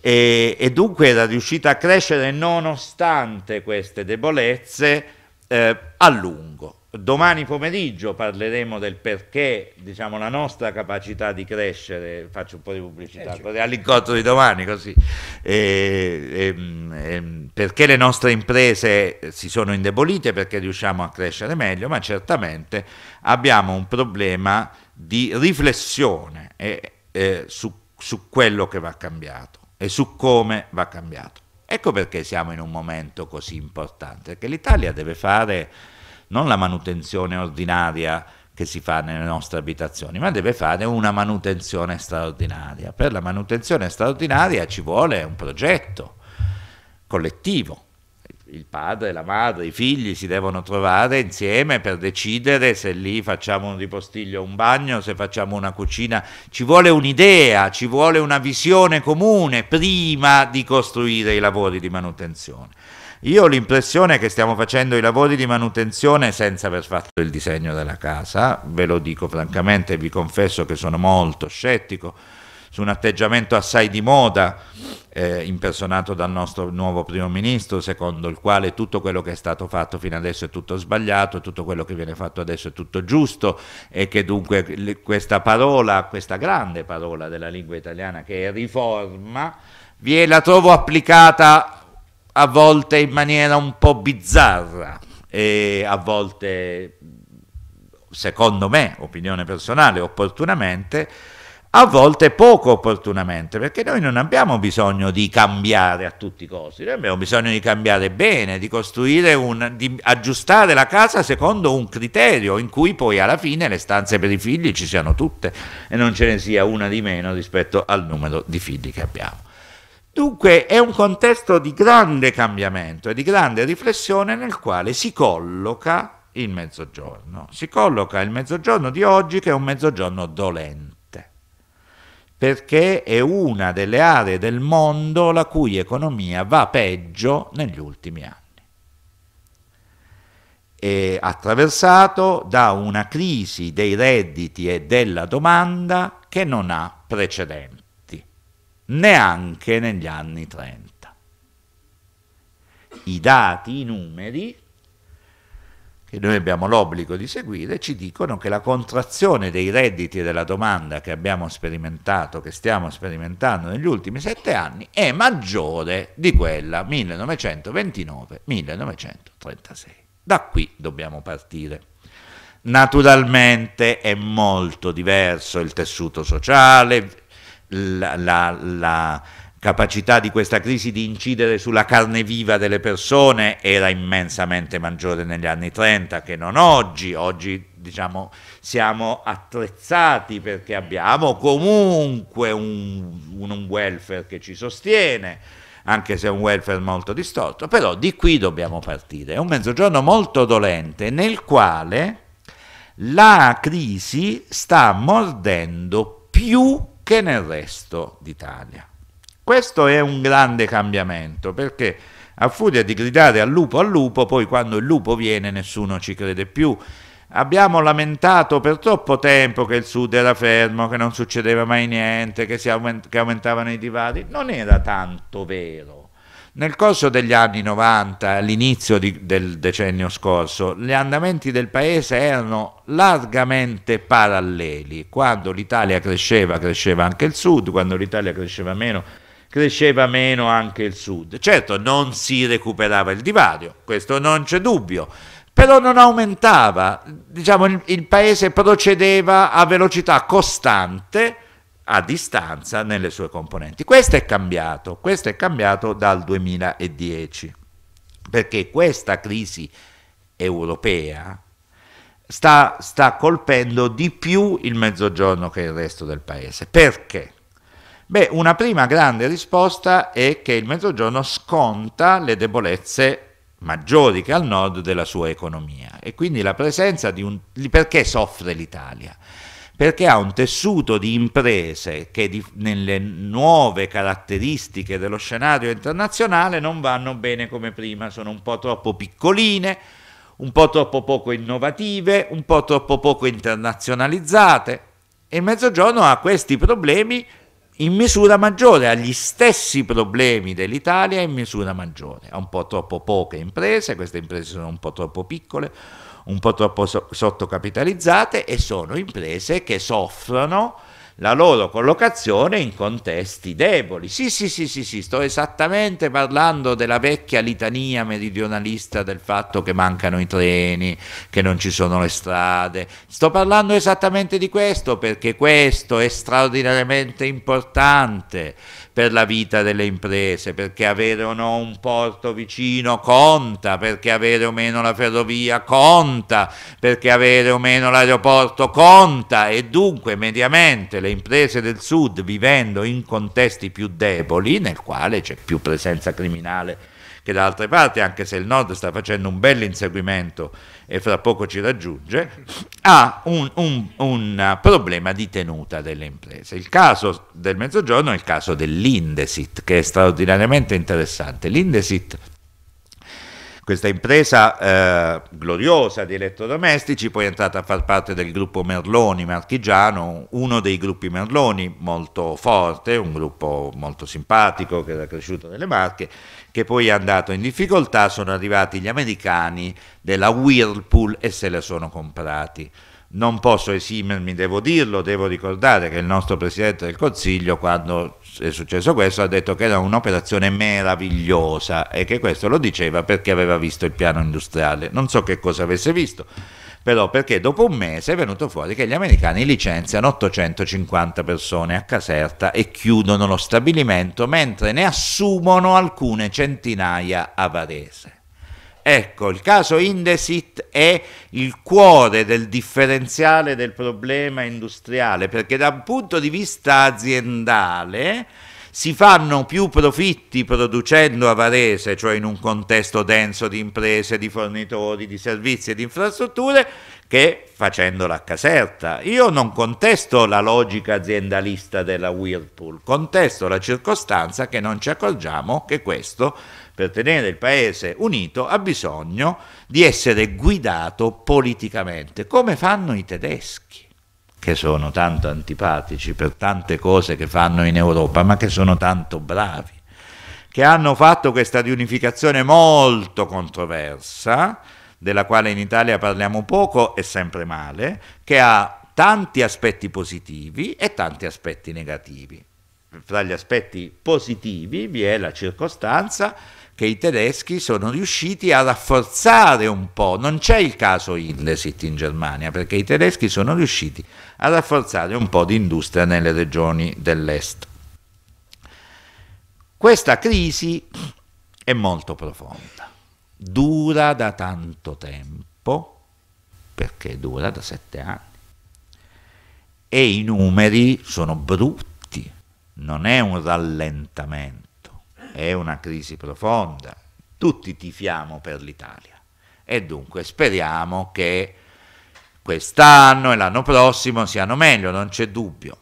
E, e dunque era riuscita a crescere nonostante queste debolezze, eh, a lungo. Domani pomeriggio parleremo del perché diciamo, la nostra capacità di crescere, faccio un po' di pubblicità, eh, certo. all'incontro di domani così, e, e, e, ehm, perché le nostre imprese si sono indebolite, perché riusciamo a crescere meglio, ma certamente abbiamo un problema di riflessione eh, eh, su, su quello che va cambiato e su come va cambiato. Ecco perché siamo in un momento così importante, perché l'Italia deve fare non la manutenzione ordinaria che si fa nelle nostre abitazioni, ma deve fare una manutenzione straordinaria. Per la manutenzione straordinaria ci vuole un progetto collettivo il padre, la madre, i figli si devono trovare insieme per decidere se lì facciamo un ripostiglio, un bagno, se facciamo una cucina. Ci vuole un'idea, ci vuole una visione comune prima di costruire i lavori di manutenzione. Io ho l'impressione che stiamo facendo i lavori di manutenzione senza aver fatto il disegno della casa, ve lo dico francamente, vi confesso che sono molto scettico su un atteggiamento assai di moda, eh, impersonato dal nostro nuovo primo ministro, secondo il quale tutto quello che è stato fatto fino adesso è tutto sbagliato, tutto quello che viene fatto adesso è tutto giusto e che dunque questa parola, questa grande parola della lingua italiana che è riforma, viene, la trovo applicata a volte in maniera un po' bizzarra e a volte, secondo me, opinione personale, opportunamente, a volte poco opportunamente, perché noi non abbiamo bisogno di cambiare a tutti i costi, noi abbiamo bisogno di cambiare bene, di costruire un, di aggiustare la casa secondo un criterio in cui poi alla fine le stanze per i figli ci siano tutte e non ce ne sia una di meno rispetto al numero di figli che abbiamo. Dunque è un contesto di grande cambiamento e di grande riflessione nel quale si colloca il mezzogiorno, si colloca il mezzogiorno di oggi che è un mezzogiorno dolente perché è una delle aree del mondo la cui economia va peggio negli ultimi anni. È attraversato da una crisi dei redditi e della domanda che non ha precedenti, neanche negli anni 30. I dati, i numeri che noi abbiamo l'obbligo di seguire, ci dicono che la contrazione dei redditi e della domanda che abbiamo sperimentato, che stiamo sperimentando negli ultimi sette anni, è maggiore di quella 1929-1936. Da qui dobbiamo partire. Naturalmente è molto diverso il tessuto sociale, la, la, la capacità di questa crisi di incidere sulla carne viva delle persone era immensamente maggiore negli anni 30 che non oggi. Oggi diciamo, siamo attrezzati perché abbiamo comunque un, un welfare che ci sostiene, anche se è un welfare molto distorto, però di qui dobbiamo partire. È un mezzogiorno molto dolente nel quale la crisi sta mordendo più che nel resto d'Italia. Questo è un grande cambiamento perché a furia di gridare al lupo al lupo, poi quando il lupo viene nessuno ci crede più. Abbiamo lamentato per troppo tempo che il sud era fermo, che non succedeva mai niente, che, aument- che aumentavano i divari. Non era tanto vero. Nel corso degli anni 90, all'inizio di, del decennio scorso, gli andamenti del paese erano largamente paralleli. Quando l'Italia cresceva, cresceva anche il sud, quando l'Italia cresceva meno, cresceva meno anche il sud. Certo, non si recuperava il divario, questo non c'è dubbio, però non aumentava, diciamo, il, il paese procedeva a velocità costante a distanza nelle sue componenti. Questo è cambiato, questo è cambiato dal 2010, perché questa crisi europea sta, sta colpendo di più il mezzogiorno che il resto del paese. Perché? Beh, una prima grande risposta è che il Mezzogiorno sconta le debolezze maggiori che al nord della sua economia e quindi la presenza di un... perché soffre l'Italia? perché ha un tessuto di imprese che di, nelle nuove caratteristiche dello scenario internazionale non vanno bene come prima, sono un po' troppo piccoline, un po' troppo poco innovative, un po' troppo poco internazionalizzate e il Mezzogiorno ha questi problemi in misura maggiore, agli stessi problemi dell'Italia in misura maggiore, ha un po' troppo poche imprese, queste imprese sono un po' troppo piccole, un po' troppo so sottocapitalizzate e sono imprese che soffrono la loro collocazione in contesti deboli. Sì, sì, sì, sì, sì, sto esattamente parlando della vecchia litania meridionalista del fatto che mancano i treni, che non ci sono le strade. Sto parlando esattamente di questo perché questo è straordinariamente importante per la vita delle imprese, perché avere o no un porto vicino conta, perché avere o meno la ferrovia conta, perché avere o meno l'aeroporto conta e dunque mediamente le imprese del sud vivendo in contesti più deboli, nel quale c'è più presenza criminale che da altre parti, anche se il nord sta facendo un bel inseguimento e fra poco ci raggiunge, ha un, un, un problema di tenuta delle imprese. Il caso del Mezzogiorno è il caso dell'Indesit, che è straordinariamente interessante. L'Indesit questa impresa eh, gloriosa di elettrodomestici poi è entrata a far parte del gruppo Merloni marchigiano, uno dei gruppi Merloni molto forte, un gruppo molto simpatico che era cresciuto nelle Marche, che poi è andato in difficoltà, sono arrivati gli americani della Whirlpool e se le sono comprati non posso esimermi, devo dirlo, devo ricordare che il nostro Presidente del Consiglio, quando è successo questo, ha detto che era un'operazione meravigliosa e che questo lo diceva perché aveva visto il piano industriale. Non so che cosa avesse visto, però perché dopo un mese è venuto fuori che gli americani licenziano 850 persone a Caserta e chiudono lo stabilimento, mentre ne assumono alcune centinaia a Varese. Ecco, il caso Indesit è il cuore del differenziale del problema industriale, perché da un punto di vista aziendale si fanno più profitti producendo a Varese, cioè in un contesto denso di imprese, di fornitori, di servizi e di infrastrutture, che facendola a Caserta. Io non contesto la logica aziendalista della Whirlpool, contesto la circostanza che non ci accorgiamo che questo è per tenere il paese unito ha bisogno di essere guidato politicamente, come fanno i tedeschi che sono tanto antipatici per tante cose che fanno in Europa, ma che sono tanto bravi, che hanno fatto questa riunificazione molto controversa, della quale in Italia parliamo poco e sempre male, che ha tanti aspetti positivi e tanti aspetti negativi. Fra gli aspetti positivi vi è la circostanza che i tedeschi sono riusciti a rafforzare un po', non c'è il caso Illesit in Germania, perché i tedeschi sono riusciti a rafforzare un po' di industria nelle regioni dell'est. Questa crisi è molto profonda, dura da tanto tempo, perché dura da sette anni, e i numeri sono brutti, non è un rallentamento è una crisi profonda. Tutti tifiamo per l'Italia e dunque speriamo che quest'anno e l'anno prossimo siano meglio, non c'è dubbio.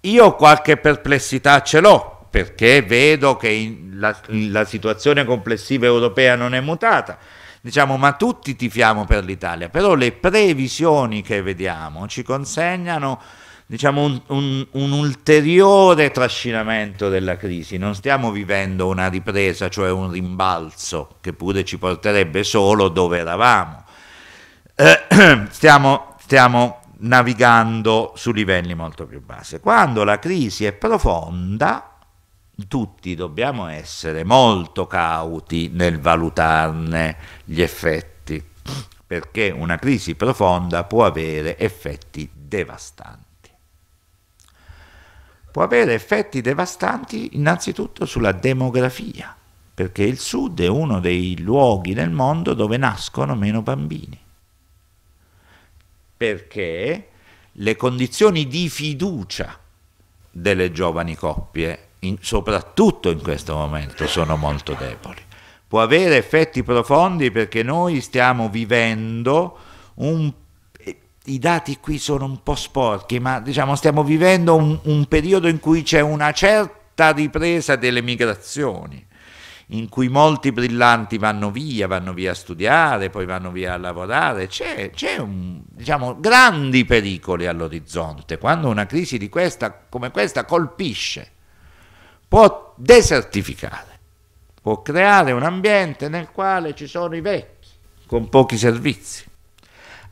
Io qualche perplessità ce l'ho perché vedo che la, la situazione complessiva europea non è mutata diciamo, ma tutti tifiamo per l'Italia, però le previsioni che vediamo ci consegnano diciamo, un, un, un, ulteriore trascinamento della crisi. Non stiamo vivendo una ripresa, cioè un rimbalzo, che pure ci porterebbe solo dove eravamo. Eh, stiamo, stiamo navigando su livelli molto più bassi. Quando la crisi è profonda, tutti dobbiamo essere molto cauti nel valutarne gli effetti, perché una crisi profonda può avere effetti devastanti può avere effetti devastanti innanzitutto sulla demografia, perché il sud è uno dei luoghi nel mondo dove nascono meno bambini. Perché le condizioni di fiducia delle giovani coppie, in, soprattutto in questo momento, sono molto deboli. Può avere effetti profondi perché noi stiamo vivendo un i dati qui sono un po' sporchi, ma diciamo stiamo vivendo un, un periodo in cui c'è una certa ripresa delle migrazioni in cui molti brillanti vanno via, vanno via a studiare, poi vanno via a lavorare, c'è, c'è un, diciamo, grandi pericoli all'orizzonte. Quando una crisi di questa, come questa colpisce, può desertificare, può creare un ambiente nel quale ci sono i vecchi con pochi servizi.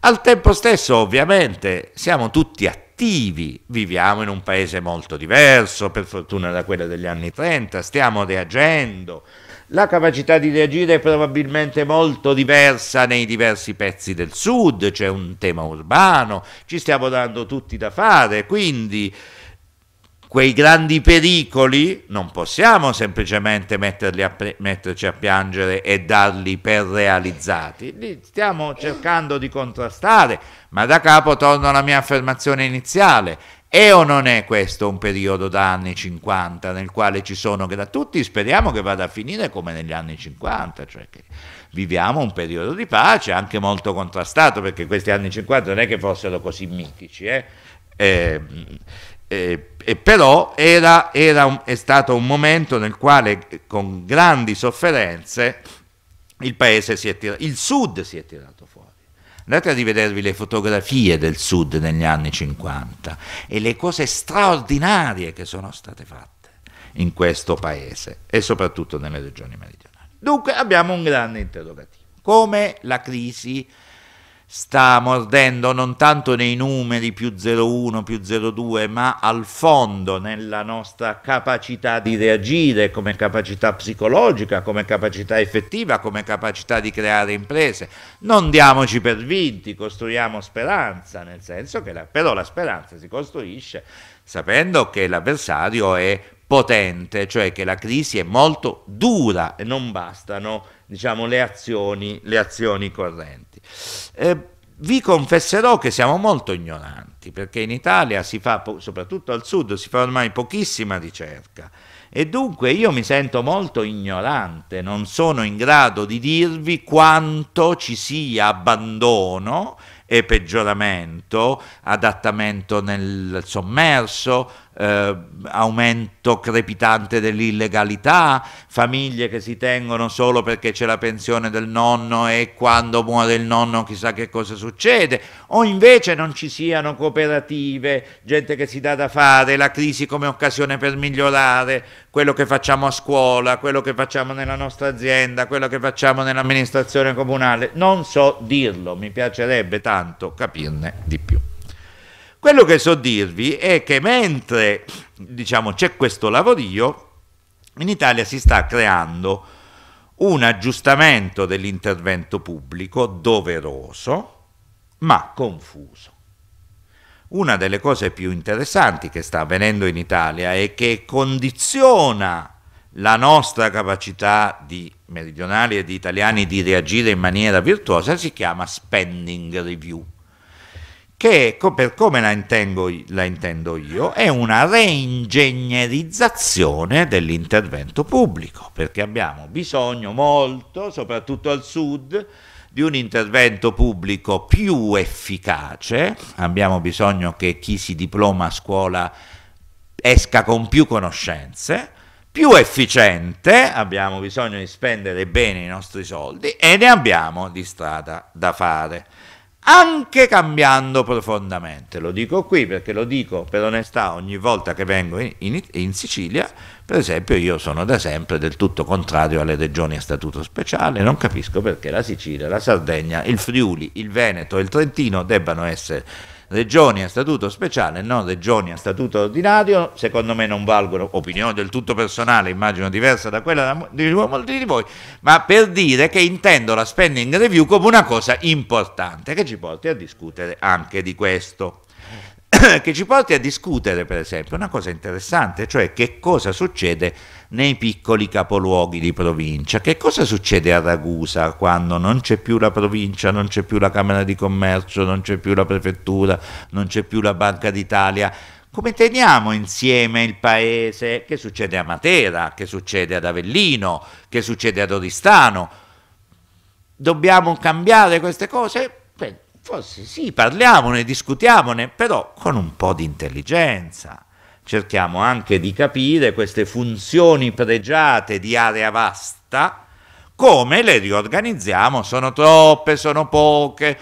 Al tempo stesso, ovviamente, siamo tutti attivi, viviamo in un paese molto diverso, per fortuna da quello degli anni 30, stiamo reagendo, la capacità di reagire è probabilmente molto diversa nei diversi pezzi del sud, c'è un tema urbano, ci stiamo dando tutti da fare, quindi quei grandi pericoli non possiamo semplicemente a, metterci a piangere e darli per realizzati, li stiamo cercando di contrastare, ma da capo torno alla mia affermazione iniziale. È o non è questo un periodo da anni 50 nel quale ci sono gratuiti? Speriamo che vada a finire come negli anni 50, cioè che viviamo un periodo di pace anche molto contrastato, perché questi anni 50 non è che fossero così mitici. Eh? Eh, eh, e però era, era un, è stato un momento nel quale eh, con grandi sofferenze il paese si è tirato, il sud si è tirato fuori. Andate a rivedervi le fotografie del sud negli anni 50 e le cose straordinarie che sono state fatte in questo paese e soprattutto nelle regioni meridionali. Dunque abbiamo un grande interrogativo. Come la crisi sta mordendo non tanto nei numeri più 01, più 02, ma al fondo nella nostra capacità di reagire come capacità psicologica, come capacità effettiva, come capacità di creare imprese. Non diamoci per vinti, costruiamo speranza, nel senso che la, però la speranza si costruisce sapendo che l'avversario è potente, cioè che la crisi è molto dura e non bastano diciamo, le, azioni, le, azioni, correnti. Eh, vi confesserò che siamo molto ignoranti, perché in Italia si fa, soprattutto al sud, si fa ormai pochissima ricerca e dunque io mi sento molto ignorante, non sono in grado di dirvi quanto ci sia abbandono e peggioramento, adattamento nel sommerso, eh, aumento crepitante dell'illegalità, famiglie che si tengono solo perché c'è la pensione del nonno e quando muore il nonno chissà che cosa succede, o invece non ci siano cooperative, gente che si dà da fare, la crisi come occasione per migliorare quello che facciamo a scuola, quello che facciamo nella nostra azienda, quello che facciamo nell'amministrazione comunale. Non so dirlo, mi piacerebbe tanto capirne di più. Quello che so dirvi è che mentre diciamo, c'è questo lavorio, in Italia si sta creando un aggiustamento dell'intervento pubblico doveroso, ma confuso. Una delle cose più interessanti che sta avvenendo in Italia è che condiziona la nostra capacità di meridionali e di italiani di reagire in maniera virtuosa si chiama spending review che per come la intendo, la intendo, io è una reingegnerizzazione dell'intervento pubblico, perché abbiamo bisogno molto, soprattutto al sud, di un intervento pubblico più efficace, abbiamo bisogno che chi si diploma a scuola esca con più conoscenze, più efficiente, abbiamo bisogno di spendere bene i nostri soldi e ne abbiamo di strada da fare anche cambiando profondamente. Lo dico qui perché lo dico per onestà ogni volta che vengo in, in, in, Sicilia, per esempio io sono da sempre del tutto contrario alle regioni a statuto speciale, non capisco perché la Sicilia, la Sardegna, il Friuli, il Veneto e il Trentino debbano essere regioni a statuto speciale, non regioni a statuto ordinario, secondo me non valgono, opinione del tutto personale, immagino diversa da quella di molti di voi, ma per dire che intendo la spending review come una cosa importante che ci porti a discutere anche di questo che ci porti a discutere, per esempio, una cosa interessante, cioè che cosa succede nei piccoli capoluoghi di provincia. Che cosa succede a Ragusa quando non c'è più la provincia, non c'è più la Camera di Commercio, non c'è più la prefettura, non c'è più la Banca d'Italia? Come teniamo insieme il paese? Che succede a Matera? Che succede ad Avellino? Che succede ad Oristano? Dobbiamo cambiare queste cose? Beh, forse sì, parliamone, discutiamone, però con un po' di intelligenza cerchiamo anche di capire queste funzioni pregiate di area vasta, come le riorganizziamo, sono troppe, sono poche,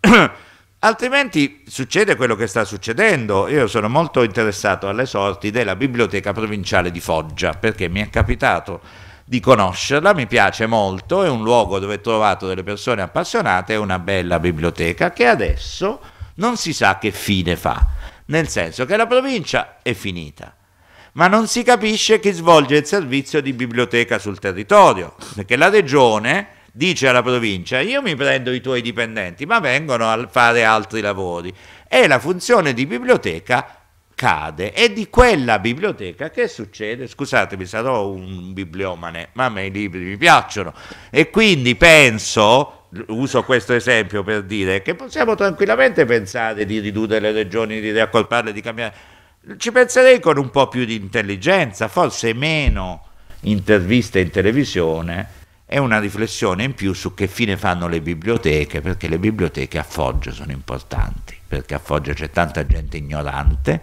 altrimenti succede quello che sta succedendo. Io sono molto interessato alle sorti della biblioteca provinciale di Foggia, perché mi è capitato di conoscerla, mi piace molto, è un luogo dove ho trovato delle persone appassionate, è una bella biblioteca che adesso non si sa che fine fa nel senso che la provincia è finita. Ma non si capisce chi svolge il servizio di biblioteca sul territorio, perché la regione dice alla provincia io mi prendo i tuoi dipendenti, ma vengono a fare altri lavori. E la funzione di biblioteca cade. e di quella biblioteca che succede, scusatemi, sarò un bibliomane, ma a me i libri mi piacciono. E quindi penso uso questo esempio per dire che possiamo tranquillamente pensare di ridurre le regioni, di riaccolparle, di cambiare. Ci penserei con un po' più di intelligenza, forse meno interviste in televisione e una riflessione in più su che fine fanno le biblioteche, perché le biblioteche a Foggia sono importanti, perché a Foggia c'è tanta gente ignorante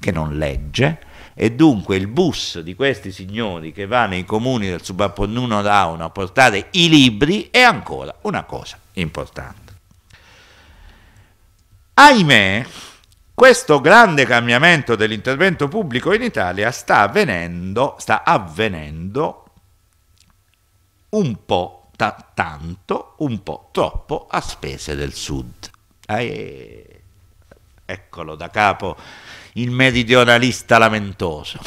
che non legge e dunque il bus di questi signori che va nei comuni del Subapponnuno Dauno a portare i libri è ancora una cosa importante. Ahimè, questo grande cambiamento dell'intervento pubblico in Italia sta avvenendo, sta avvenendo un po' ta- tanto, un po' troppo a spese del sud. Eh, eccolo da capo il meridionalista lamentoso.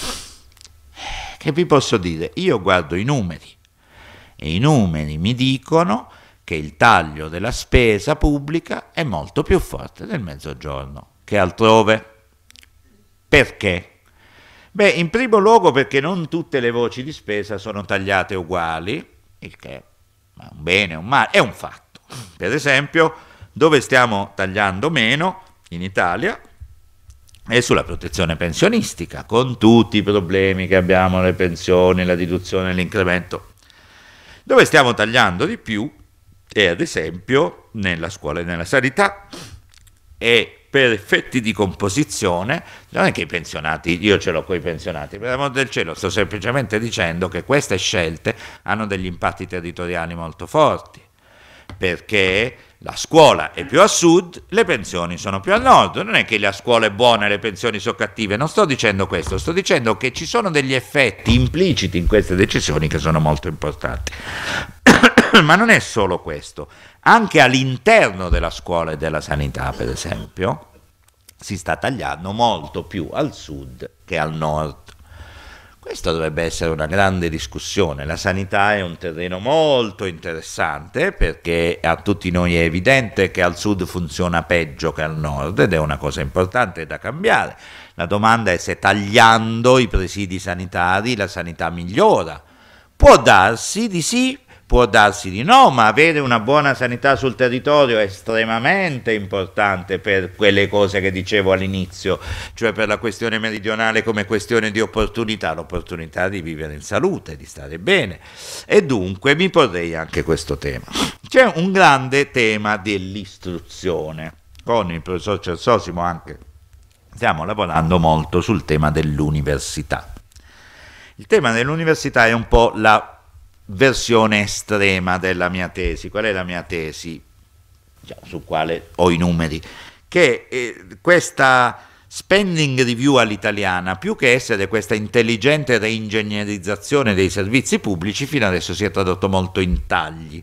Eh, che vi posso dire? Io guardo i numeri e i numeri mi dicono che il taglio della spesa pubblica è molto più forte nel mezzogiorno che altrove. Perché? Beh, in primo luogo perché non tutte le voci di spesa sono tagliate uguali, il che è un bene, un male, è un fatto. Per esempio, dove stiamo tagliando meno in Italia e sulla protezione pensionistica, con tutti i problemi che abbiamo, le pensioni, la riduzione, l'incremento. Dove stiamo tagliando di più è ad esempio nella scuola e nella sanità e per effetti di composizione non è che i pensionati, io ce l'ho con i pensionati, per l'amor del cielo sto semplicemente dicendo che queste scelte hanno degli impatti territoriali molto forti perché la scuola è più a sud, le pensioni sono più a nord. Non è che la scuola è buona e le pensioni sono cattive, non sto dicendo questo, sto dicendo che ci sono degli effetti impliciti in queste decisioni che sono molto importanti. Ma non è solo questo, anche all'interno della scuola e della sanità, per esempio, si sta tagliando molto più al sud che al nord. Questa dovrebbe essere una grande discussione. La sanità è un terreno molto interessante perché a tutti noi è evidente che al sud funziona peggio che al nord ed è una cosa importante da cambiare. La domanda è se tagliando i presidi sanitari la sanità migliora. Può darsi di sì, può darsi di no, ma avere una buona sanità sul territorio è estremamente importante per quelle cose che dicevo all'inizio, cioè per la questione meridionale come questione di opportunità, l'opportunità di vivere in salute, di stare bene. E dunque mi porrei anche questo tema. C'è un grande tema dell'istruzione, con il professor Cersosimo anche stiamo lavorando molto sul tema dell'università. Il tema dell'università è un po' la versione estrema della mia tesi. Qual è la mia tesi? su quale ho i numeri. Che eh, questa spending review all'italiana, più che essere questa intelligente reingegnerizzazione dei servizi pubblici, fino adesso si è tradotto molto in tagli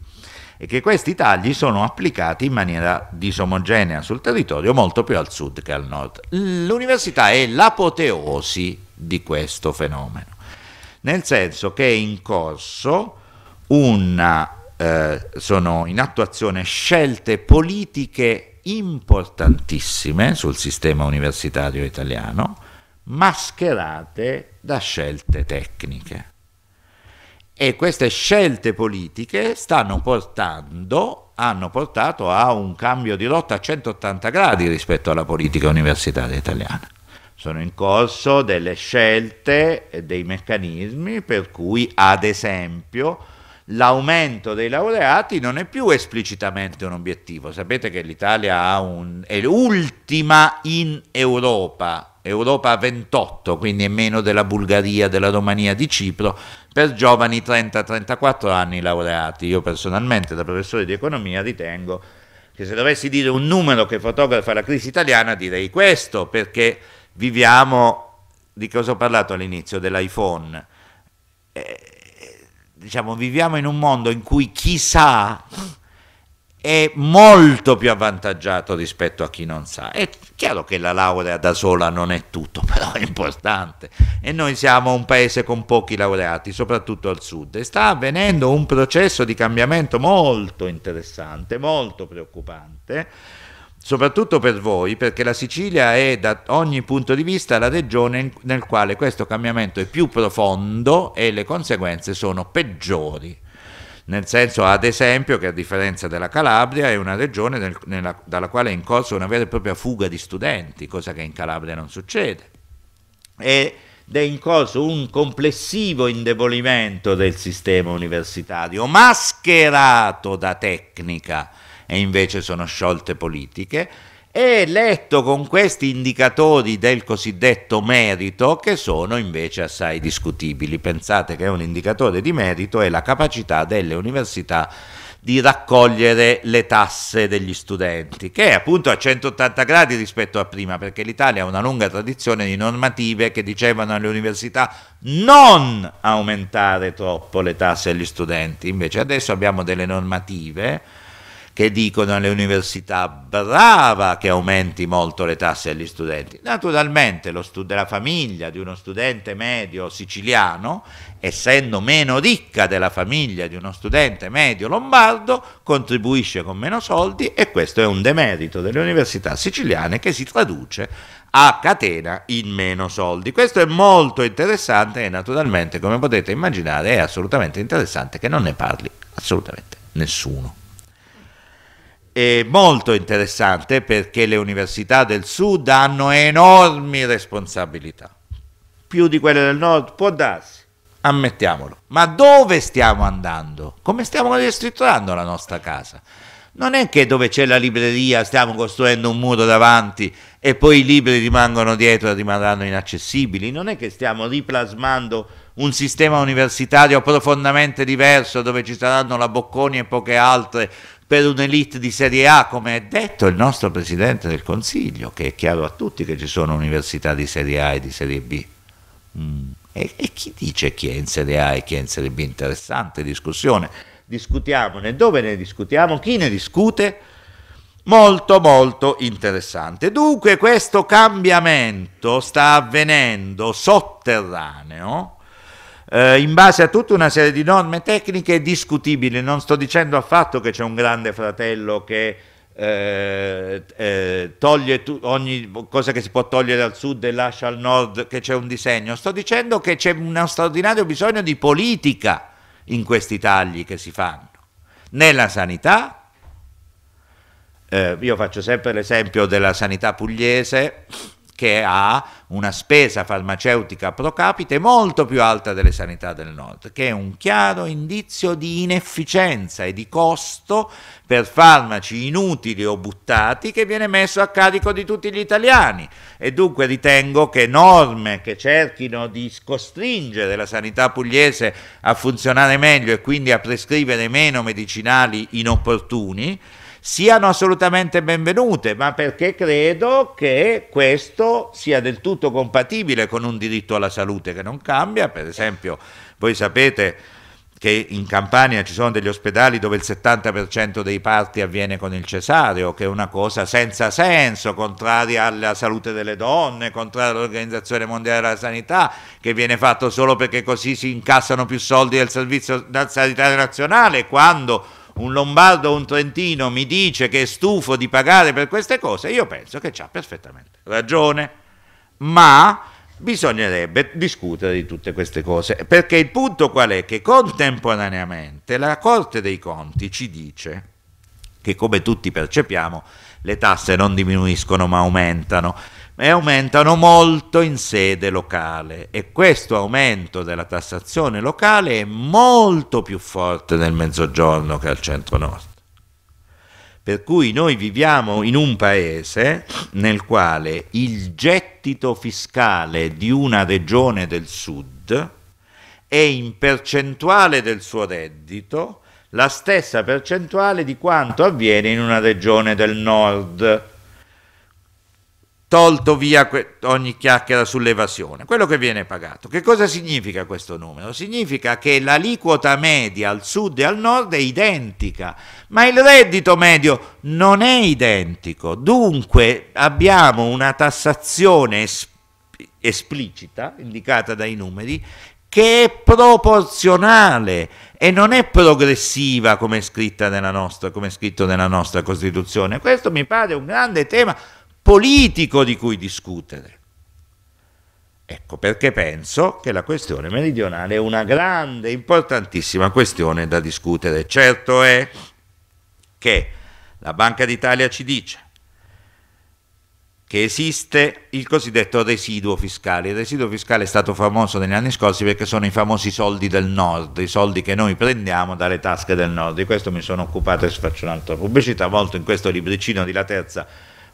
e che questi tagli sono applicati in maniera disomogenea sul territorio, molto più al sud che al nord. L'università è l'apoteosi di questo fenomeno nel senso che è in corso una, eh, sono in attuazione scelte politiche importantissime sul sistema universitario italiano, mascherate da scelte tecniche. E queste scelte politiche stanno portando, hanno portato a un cambio di rotta a 180 gradi rispetto alla politica universitaria italiana. Sono in corso delle scelte e dei meccanismi per cui, ad esempio, l'aumento dei laureati non è più esplicitamente un obiettivo. Sapete che l'Italia un, è l'ultima in Europa, Europa 28, quindi è meno della Bulgaria, della Romania, di Cipro, per giovani 30-34 anni laureati. Io personalmente, da professore di economia, ritengo che se dovessi dire un numero che fotografa la crisi italiana direi questo, perché viviamo, di cosa ho parlato all'inizio, dell'iPhone, eh, diciamo, viviamo in un mondo in cui chi sa è molto più avvantaggiato rispetto a chi non sa. È chiaro che la laurea da sola non è tutto, però è importante. E noi siamo un paese con pochi laureati, soprattutto al sud, e sta avvenendo un processo di cambiamento molto interessante, molto preoccupante soprattutto per voi, perché la Sicilia è da ogni punto di vista la regione nel quale questo cambiamento è più profondo e le conseguenze sono peggiori. Nel senso, ad esempio, che a differenza della Calabria è una regione nel, nella, dalla quale è in corso una vera e propria fuga di studenti, cosa che in Calabria non succede. ed è in corso un complessivo indebolimento del sistema universitario, mascherato da tecnica e invece sono scelte politiche, E letto con questi indicatori del cosiddetto merito che sono invece assai discutibili. Pensate che un indicatore di merito è la capacità delle università di raccogliere le tasse degli studenti, che è appunto a 180 gradi rispetto a prima, perché l'Italia ha una lunga tradizione di normative che dicevano alle università non aumentare troppo le tasse agli studenti, invece adesso abbiamo delle normative che dicono alle università brava che aumenti molto le tasse agli studenti. Naturalmente stud- la famiglia di uno studente medio siciliano, essendo meno ricca della famiglia di uno studente medio lombardo, contribuisce con meno soldi e questo è un demerito delle università siciliane che si traduce a catena in meno soldi. Questo è molto interessante e naturalmente, come potete immaginare, è assolutamente interessante che non ne parli assolutamente nessuno è molto interessante perché le università del sud hanno enormi responsabilità, più di quelle del nord, può darsi, ammettiamolo. Ma dove stiamo andando? Come stiamo ristrutturando la nostra casa? Non è che dove c'è la libreria stiamo costruendo un muro davanti e poi i libri rimangono dietro e rimarranno inaccessibili, non è che stiamo riplasmando un sistema universitario profondamente diverso dove ci saranno la Bocconi e poche altre per un'elite di serie A, come ha detto il nostro Presidente del Consiglio, che è chiaro a tutti che ci sono università di serie A e di serie B. Mm. E, e, chi dice chi è in serie A e chi è in serie B? Interessante discussione. Discutiamone, dove ne discutiamo? Chi ne discute? Molto molto interessante. Dunque questo cambiamento sta avvenendo sotterraneo eh, in base a tutta una serie di norme tecniche discutibili. Non sto dicendo affatto che c'è un grande fratello che eh, eh, toglie tu, ogni cosa che si può togliere dal sud e lascia al nord che c'è un disegno. Sto dicendo che c'è uno straordinario bisogno di politica in questi tagli che si fanno, nella sanità. Eh, io faccio sempre l'esempio della sanità pugliese, che ha una spesa farmaceutica pro capite molto più alta delle sanità del nord, che è un chiaro indizio di inefficienza e di costo per farmaci inutili o buttati che viene messo a carico di tutti gli italiani e dunque ritengo che norme che cerchino di costringere la sanità pugliese a funzionare meglio e quindi a prescrivere meno medicinali inopportuni siano assolutamente benvenute, ma perché credo che questo sia del tutto compatibile con un diritto alla salute che non cambia. Per esempio, voi sapete che in Campania ci sono degli ospedali dove il 70% dei parti avviene con il cesareo, che è una cosa senza senso, contraria alla salute delle donne, contraria all'Organizzazione Mondiale della Sanità, che viene fatto solo perché così si incassano più soldi dal Servizio Sanitario Nazionale, quando un lombardo o un trentino mi dice che è stufo di pagare per queste cose, io penso che ha perfettamente ragione, ma bisognerebbe discutere di tutte queste cose, perché il punto qual è? Che contemporaneamente la Corte dei Conti ci dice che come tutti percepiamo le tasse non diminuiscono ma aumentano e aumentano molto in sede locale e questo aumento della tassazione locale è molto più forte nel mezzogiorno che al centro-nord. Per cui noi viviamo in un paese nel quale il gettito fiscale di una regione del sud è in percentuale del suo reddito la stessa percentuale di quanto avviene in una regione del nord tolto via ogni chiacchiera sull'evasione, quello che viene pagato. Che cosa significa questo numero? Significa che l'aliquota media al sud e al nord è identica, ma il reddito medio non è identico. Dunque abbiamo una tassazione es- esplicita, indicata dai numeri, che è proporzionale e non è progressiva come, nella nostra, come è scritto nella nostra Costituzione. Questo mi pare un grande tema politico di cui discutere. Ecco perché penso che la questione meridionale è una grande, importantissima questione da discutere. Certo è che la Banca d'Italia ci dice che esiste il cosiddetto residuo fiscale. Il residuo fiscale è stato famoso negli anni scorsi perché sono i famosi soldi del nord, i soldi che noi prendiamo dalle tasche del nord. Di questo mi sono occupato e faccio un'altra pubblicità, molto in questo libricino di La Terza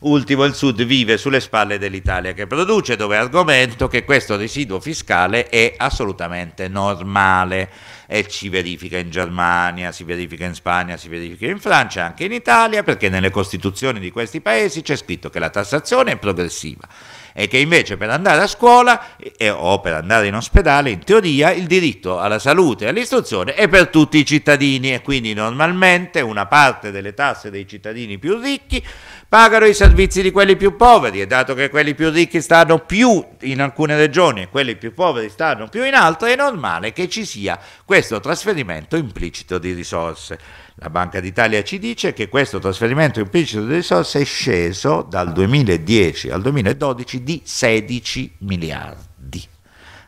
Ultimo, il Sud vive sulle spalle dell'Italia che produce, dove argomento che questo residuo fiscale è assolutamente normale e si verifica in Germania, si verifica in Spagna, si verifica in Francia, anche in Italia, perché nelle costituzioni di questi paesi c'è scritto che la tassazione è progressiva e che invece per andare a scuola e, o per andare in ospedale, in teoria, il diritto alla salute e all'istruzione è per tutti i cittadini e quindi normalmente una parte delle tasse dei cittadini più ricchi pagano i servizi di quelli più poveri e dato che quelli più ricchi stanno più in alcune regioni e quelli più poveri stanno più in altre, è normale che ci sia questo trasferimento implicito di risorse. La Banca d'Italia ci dice che questo trasferimento implicito di risorse è sceso dal 2010 al 2012 di 16 miliardi,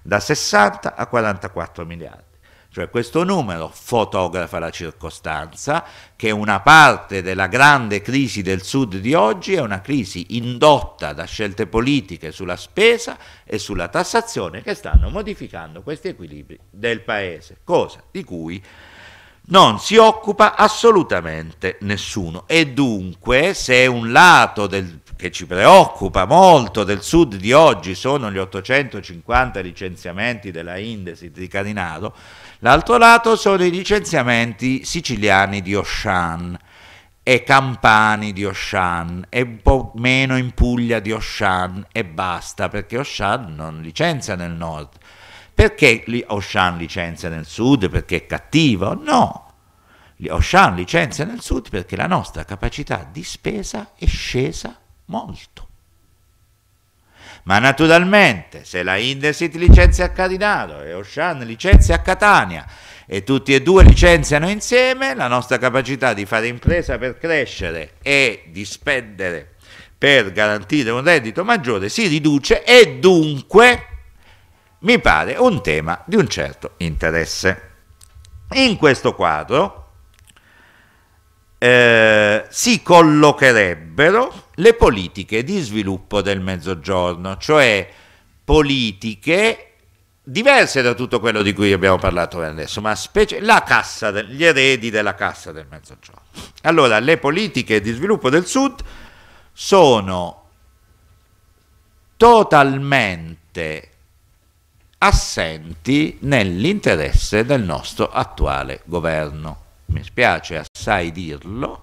da 60 a 44 miliardi. Cioè questo numero fotografa la circostanza che una parte della grande crisi del Sud di oggi è una crisi indotta da scelte politiche sulla spesa e sulla tassazione che stanno modificando questi equilibri del Paese, cosa di cui non si occupa assolutamente nessuno. E dunque, se un lato del, che ci preoccupa molto del sud di oggi sono gli 850 licenziamenti della Indesit di Carinaro, L'altro lato sono i licenziamenti siciliani di Oshan e campani di Oshan e un po' meno in Puglia di Oshan e basta perché Oshan non licenzia nel nord. Perché Oshan licenzia nel sud? Perché è cattivo? No. Oshan licenzia nel sud perché la nostra capacità di spesa è scesa molto. Ma naturalmente, se la Indesit licenzia a Carinaro e Oshan licenzia a Catania e tutti e due licenziano insieme, la nostra capacità di fare impresa per crescere e di spendere per garantire un reddito maggiore si riduce e dunque mi pare un tema di un certo interesse. In questo quadro eh, si collocherebbero le politiche di sviluppo del Mezzogiorno, cioè politiche diverse da tutto quello di cui abbiamo parlato adesso, ma specie la cassa, de, gli eredi della cassa del Mezzogiorno. Allora, le politiche di sviluppo del Sud sono totalmente assenti nell'interesse del nostro attuale governo. Mi spiace assai dirlo,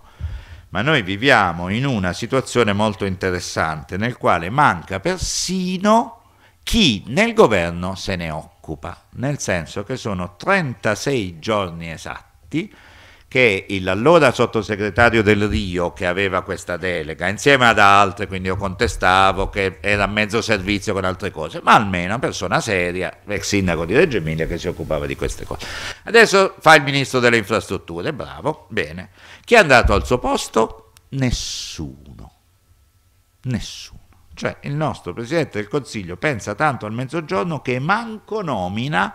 ma noi viviamo in una situazione molto interessante nel quale manca persino chi nel governo se ne occupa, nel senso che sono 36 giorni esatti che l'allora sottosegretario del Rio che aveva questa delega insieme ad altri, quindi io contestavo che era a mezzo servizio con altre cose, ma almeno una persona seria, ex sindaco di Reggio Emilia che si occupava di queste cose. Adesso fa il ministro delle infrastrutture, bravo, bene. Chi è andato al suo posto? Nessuno. Nessuno. Cioè il nostro Presidente del Consiglio pensa tanto al mezzogiorno che manco nomina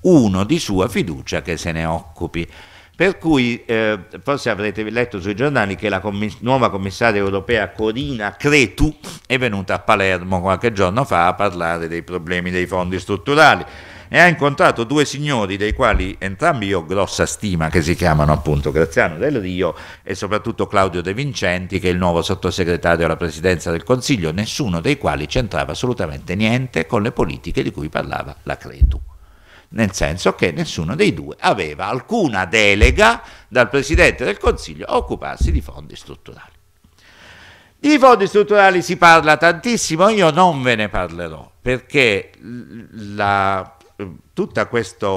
uno di sua fiducia che se ne occupi. Per cui eh, forse avrete letto sui giornali che la commiss nuova commissaria europea Corina Cretu è venuta a Palermo qualche giorno fa a parlare dei problemi dei fondi strutturali e ha incontrato due signori dei quali entrambi io ho grossa stima che si chiamano appunto Graziano Del Rio e soprattutto Claudio De Vincenti che è il nuovo sottosegretario alla presidenza del Consiglio, nessuno dei quali c'entrava assolutamente niente con le politiche di cui parlava la Cretu nel senso che nessuno dei due aveva alcuna delega dal Presidente del Consiglio a occuparsi di fondi strutturali. Di fondi strutturali si parla tantissimo, io non ve ne parlerò perché la, tutta questa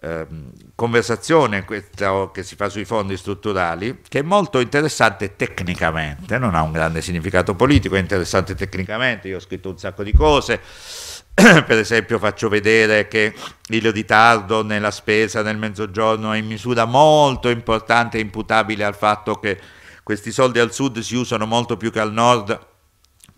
eh, conversazione questa, che si fa sui fondi strutturali, che è molto interessante tecnicamente, non ha un grande significato politico, è interessante tecnicamente, io ho scritto un sacco di cose, per esempio faccio vedere che il ritardo nella spesa nel mezzogiorno è in misura molto importante e imputabile al fatto che questi soldi al sud si usano molto più che al nord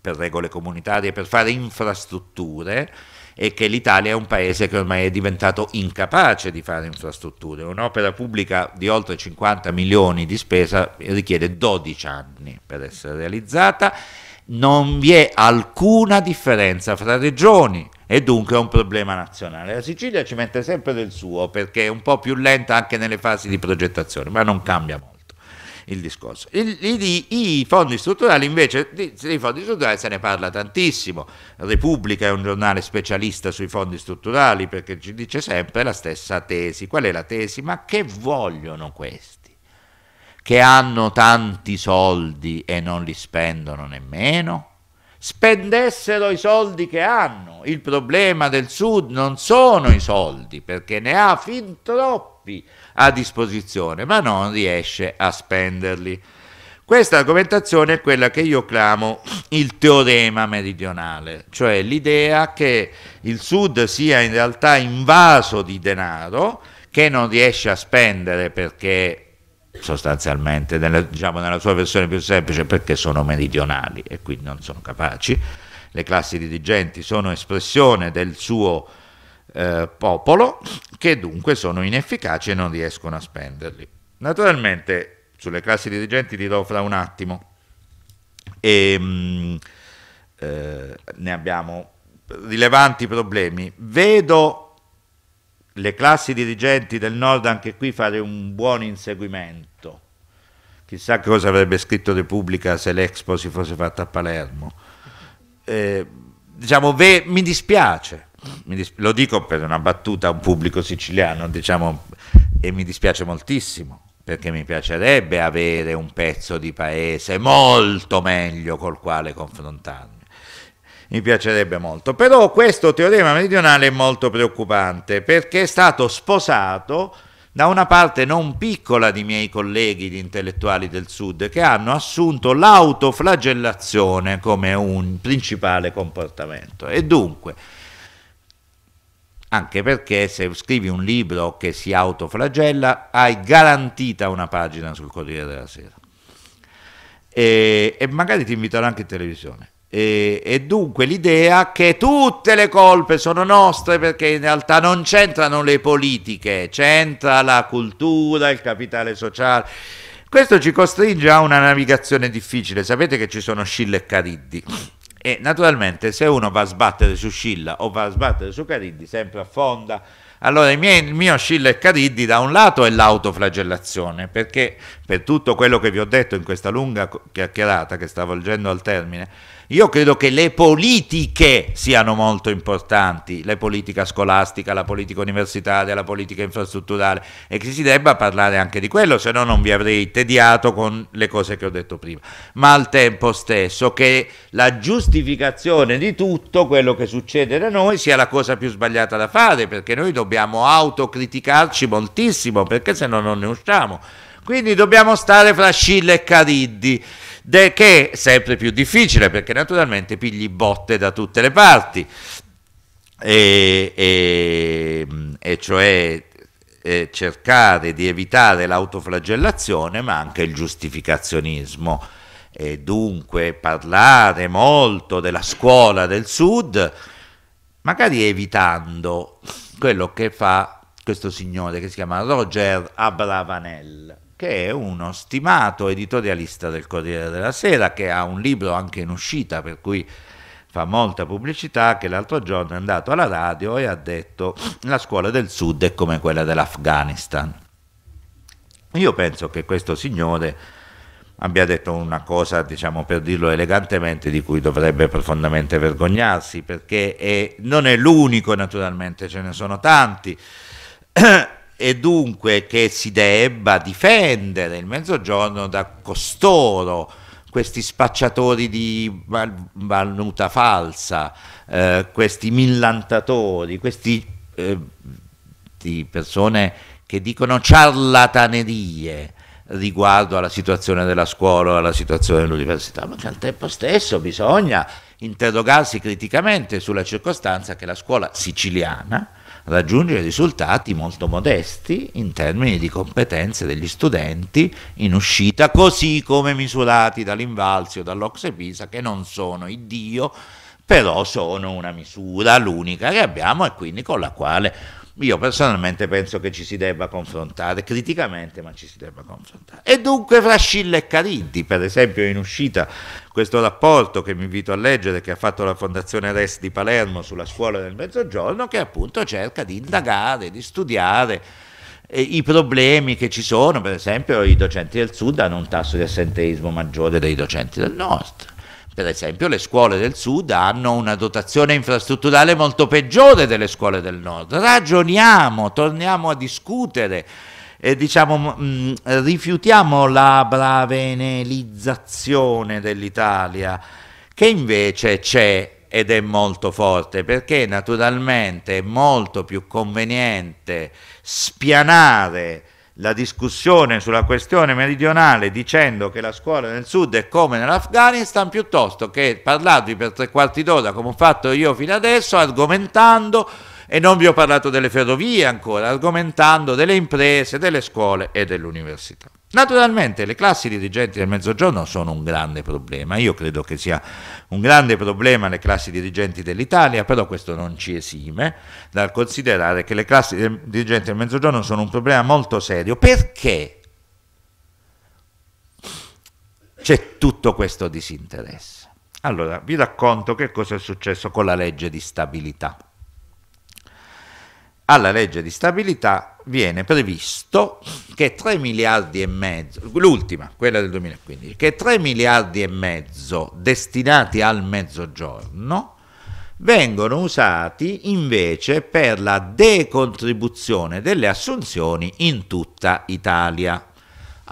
per regole comunitarie, per fare infrastrutture e che l'Italia è un paese che ormai è diventato incapace di fare infrastrutture. Un'opera pubblica di oltre 50 milioni di spesa richiede 12 anni per essere realizzata non vi è alcuna differenza fra regioni e dunque è un problema nazionale. La Sicilia ci mette sempre del suo perché è un po' più lenta anche nelle fasi di progettazione, ma non cambia molto il discorso. Il, i, I fondi strutturali invece, dei fondi strutturali se ne parla tantissimo, Repubblica è un giornale specialista sui fondi strutturali perché ci dice sempre la stessa tesi. Qual è la tesi? Ma che vogliono questi? che hanno tanti soldi e non li spendono nemmeno? Spendessero i soldi che hanno. Il problema del Sud non sono i soldi, perché ne ha fin troppi a disposizione, ma non riesce a spenderli. Questa argomentazione è quella che io chiamo il teorema meridionale, cioè l'idea che il Sud sia in realtà invaso di denaro che non riesce a spendere perché sostanzialmente, nella, diciamo nella sua versione più semplice perché sono meridionali e quindi non sono capaci. Le classi dirigenti sono espressione del suo eh, popolo che dunque sono inefficaci e non riescono a spenderli. Naturalmente sulle classi dirigenti dirò fra un attimo e ehm, mh, eh, ne abbiamo rilevanti problemi. Vedo le classi dirigenti del nord anche qui fare un buon inseguimento. Chissà cosa avrebbe scritto Repubblica se l'Expo si fosse fatta a Palermo. Eh, diciamo, ve, mi dispiace, mi dis lo dico per una battuta a un pubblico siciliano, diciamo, e mi dispiace moltissimo, perché mi piacerebbe avere un pezzo di paese molto meglio col quale confrontarmi mi piacerebbe molto. Però questo teorema meridionale è molto preoccupante perché è stato sposato da una parte non piccola di miei colleghi di intellettuali del Sud che hanno assunto l'autoflagellazione come un principale comportamento. E dunque, anche perché se scrivi un libro che si autoflagella hai garantita una pagina sul Corriere della Sera. E, e magari ti invitano anche in televisione. E, e, dunque l'idea che tutte le colpe sono nostre perché in realtà non c'entrano le politiche, c'entra la cultura, il capitale sociale. Questo ci costringe a una navigazione difficile. Sapete che ci sono Scilla e Cariddi. E naturalmente se uno va a sbattere su Scilla o va a sbattere su Cariddi sempre affonda. Allora il mio Scilla e Cariddi da un lato è l'autoflagellazione, perché per tutto quello che vi ho detto in questa lunga chiacchierata che sta volgendo al termine, io credo che le politiche siano molto importanti, la politica scolastica, la politica universitaria, la politica infrastrutturale e che si debba parlare anche di quello, se no non vi avrei tediato con le cose che ho detto prima. Ma al tempo stesso che la giustificazione di tutto quello che succede da noi sia la cosa più sbagliata da fare, perché noi dobbiamo autocriticarci moltissimo, perché se no non ne usciamo. Quindi dobbiamo stare fra Scilla e Cariddi de- che è sempre più difficile perché naturalmente pigli botte da tutte le parti, e, e, e cioè eh, cercare di evitare l'autoflagellazione ma anche il giustificazionismo. E dunque parlare molto della scuola del sud, magari evitando quello che fa questo signore che si chiama Roger Abravanel che è uno stimato editorialista del Corriere della Sera, che ha un libro anche in uscita, per cui fa molta pubblicità, che l'altro giorno è andato alla radio e ha detto la scuola del sud è come quella dell'Afghanistan. Io penso che questo signore abbia detto una cosa, diciamo per dirlo elegantemente, di cui dovrebbe profondamente vergognarsi, perché è, non è l'unico naturalmente, ce ne sono tanti. e dunque che si debba difendere il mezzogiorno da costoro, questi spacciatori di valuta falsa, eh, questi millantatori, queste eh, persone che dicono ciarlatanerie riguardo alla situazione della scuola o alla situazione dell'università, ma che al tempo stesso bisogna interrogarsi criticamente sulla circostanza che la scuola siciliana raggiungere risultati molto modesti in termini di competenze degli studenti in uscita, così come misurati dall'Invalsio, e Pisa, che non sono il Dio, però sono una misura, l'unica che abbiamo e quindi con la quale io personalmente penso che ci si debba confrontare criticamente, ma ci si debba confrontare. E dunque fra Scilla e Cariddi, per esempio, è in uscita questo rapporto che mi invito a leggere, che ha fatto la Fondazione Rest di Palermo sulla scuola del Mezzogiorno, che appunto cerca di indagare, di studiare eh, i problemi che ci sono, per esempio i docenti del sud hanno un tasso di assenteismo maggiore dei docenti del nord. Per esempio le scuole del sud hanno una dotazione infrastrutturale molto peggiore delle scuole del nord. Ragioniamo, torniamo a discutere. e diciamo, mh, rifiutiamo la bravenelizzazione dell'Italia, che invece c'è ed è molto forte, perché naturalmente è molto più conveniente spianare la discussione sulla questione meridionale dicendo che la scuola nel sud è come nell'Afghanistan piuttosto che parlarvi per tre quarti d'ora come ho fatto io fino adesso argomentando e non vi ho parlato delle ferrovie ancora, argomentando delle imprese, delle scuole e dell'università. Naturalmente le classi dirigenti del Mezzogiorno sono un grande problema, io credo che sia un grande problema le classi dirigenti dell'Italia, però questo non ci esime dal considerare che le classi dirigenti del Mezzogiorno sono un problema molto serio. Perché c'è tutto questo disinteresse? Allora, vi racconto che cosa è successo con la legge di stabilità. Alla legge di stabilità viene previsto che 3 miliardi e mezzo, l'ultima, quella del 2015, che 3 miliardi e mezzo destinati al mezzogiorno vengono usati invece per la decontribuzione delle assunzioni in tutta Italia.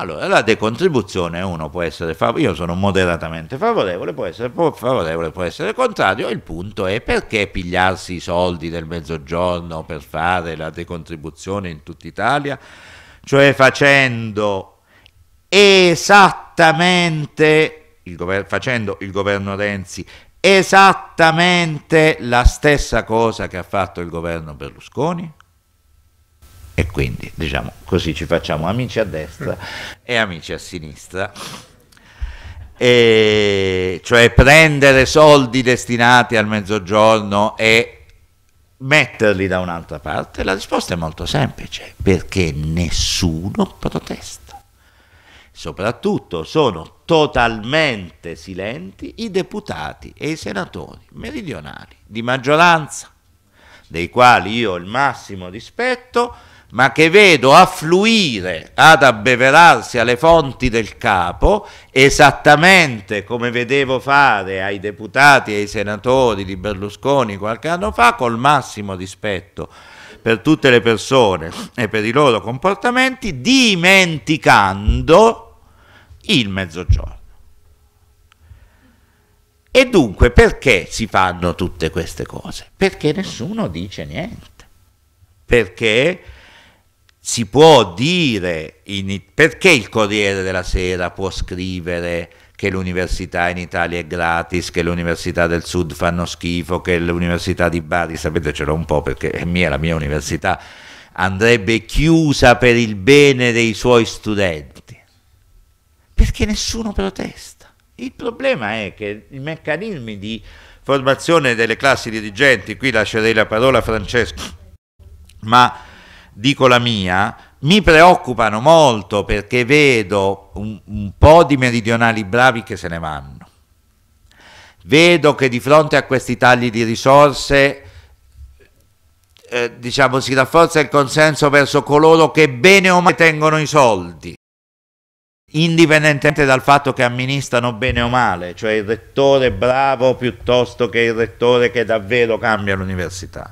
Allora, la decontribuzione uno può essere favorevole, io sono moderatamente favorevole, può essere favorevole, può essere contrario, il punto è perché pigliarsi i soldi del mezzogiorno per fare la decontribuzione in tutta Italia? Cioè facendo esattamente, il facendo il governo Renzi, esattamente la stessa cosa che ha fatto il governo Berlusconi? e quindi diciamo così ci facciamo amici a destra e amici a sinistra. E cioè prendere soldi destinati al mezzogiorno e metterli da un'altra parte? La risposta è molto semplice, perché nessuno protesta. Soprattutto sono totalmente silenti i deputati e i senatori meridionali di maggioranza, dei quali io ho il massimo rispetto, ma che vedo affluire ad abbeverarsi alle fonti del capo, esattamente come vedevo fare ai deputati e ai senatori di Berlusconi qualche anno fa, col massimo rispetto per tutte le persone e per i loro comportamenti, dimenticando il mezzogiorno. E dunque perché si fanno tutte queste cose? Perché nessuno dice niente. Perché si può dire in, perché il Corriere della Sera può scrivere che l'università in Italia è gratis, che l'università del sud fanno schifo, che l'università di Bari, sapete ce l'ho un po' perché è mia la mia università, andrebbe chiusa per il bene dei suoi studenti. Perché nessuno protesta. Il problema è che i meccanismi di formazione delle classi dirigenti, qui lascerei la parola a Francesco, ma dico la mia, mi preoccupano molto perché vedo un, un po' di meridionali bravi che se ne vanno. Vedo che di fronte a questi tagli di risorse eh, diciamo, si rafforza il consenso verso coloro che bene o male tengono i soldi, indipendentemente dal fatto che amministrano bene o male, cioè il rettore bravo piuttosto che il rettore che davvero cambia l'università.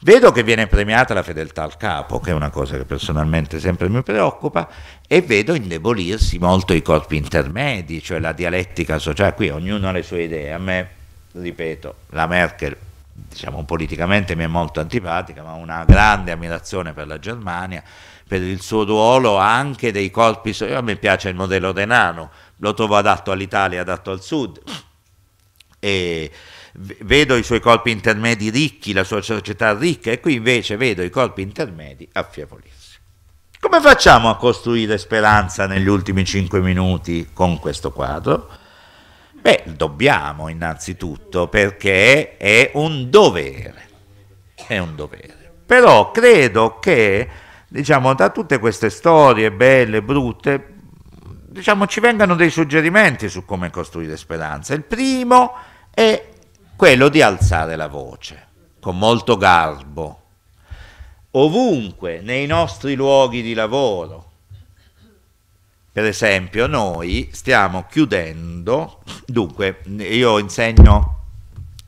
Vedo che viene premiata la fedeltà al capo, che è una cosa che personalmente sempre mi preoccupa, e vedo indebolirsi molto i corpi intermedi, cioè la dialettica sociale. Qui ognuno ha le sue idee. A me, ripeto, la Merkel, diciamo politicamente, mi è molto antipatica, ma ho una grande ammirazione per la Germania, per il suo ruolo anche dei corpi. A me piace il modello Denano, lo trovo adatto all'Italia, adatto al Sud. E vedo i suoi corpi intermedi ricchi, la sua società ricca, e qui invece vedo i corpi intermedi affievolirsi. Come facciamo a costruire speranza negli ultimi 5 minuti con questo quadro? Beh, dobbiamo innanzitutto perché è un dovere, è un dovere. Però credo che, diciamo, da tutte queste storie belle, brutte, diciamo, ci vengano dei suggerimenti su come costruire speranza. Il primo è quello di alzare la voce con molto garbo, ovunque nei nostri luoghi di lavoro. Per esempio, noi stiamo chiudendo, dunque, io insegno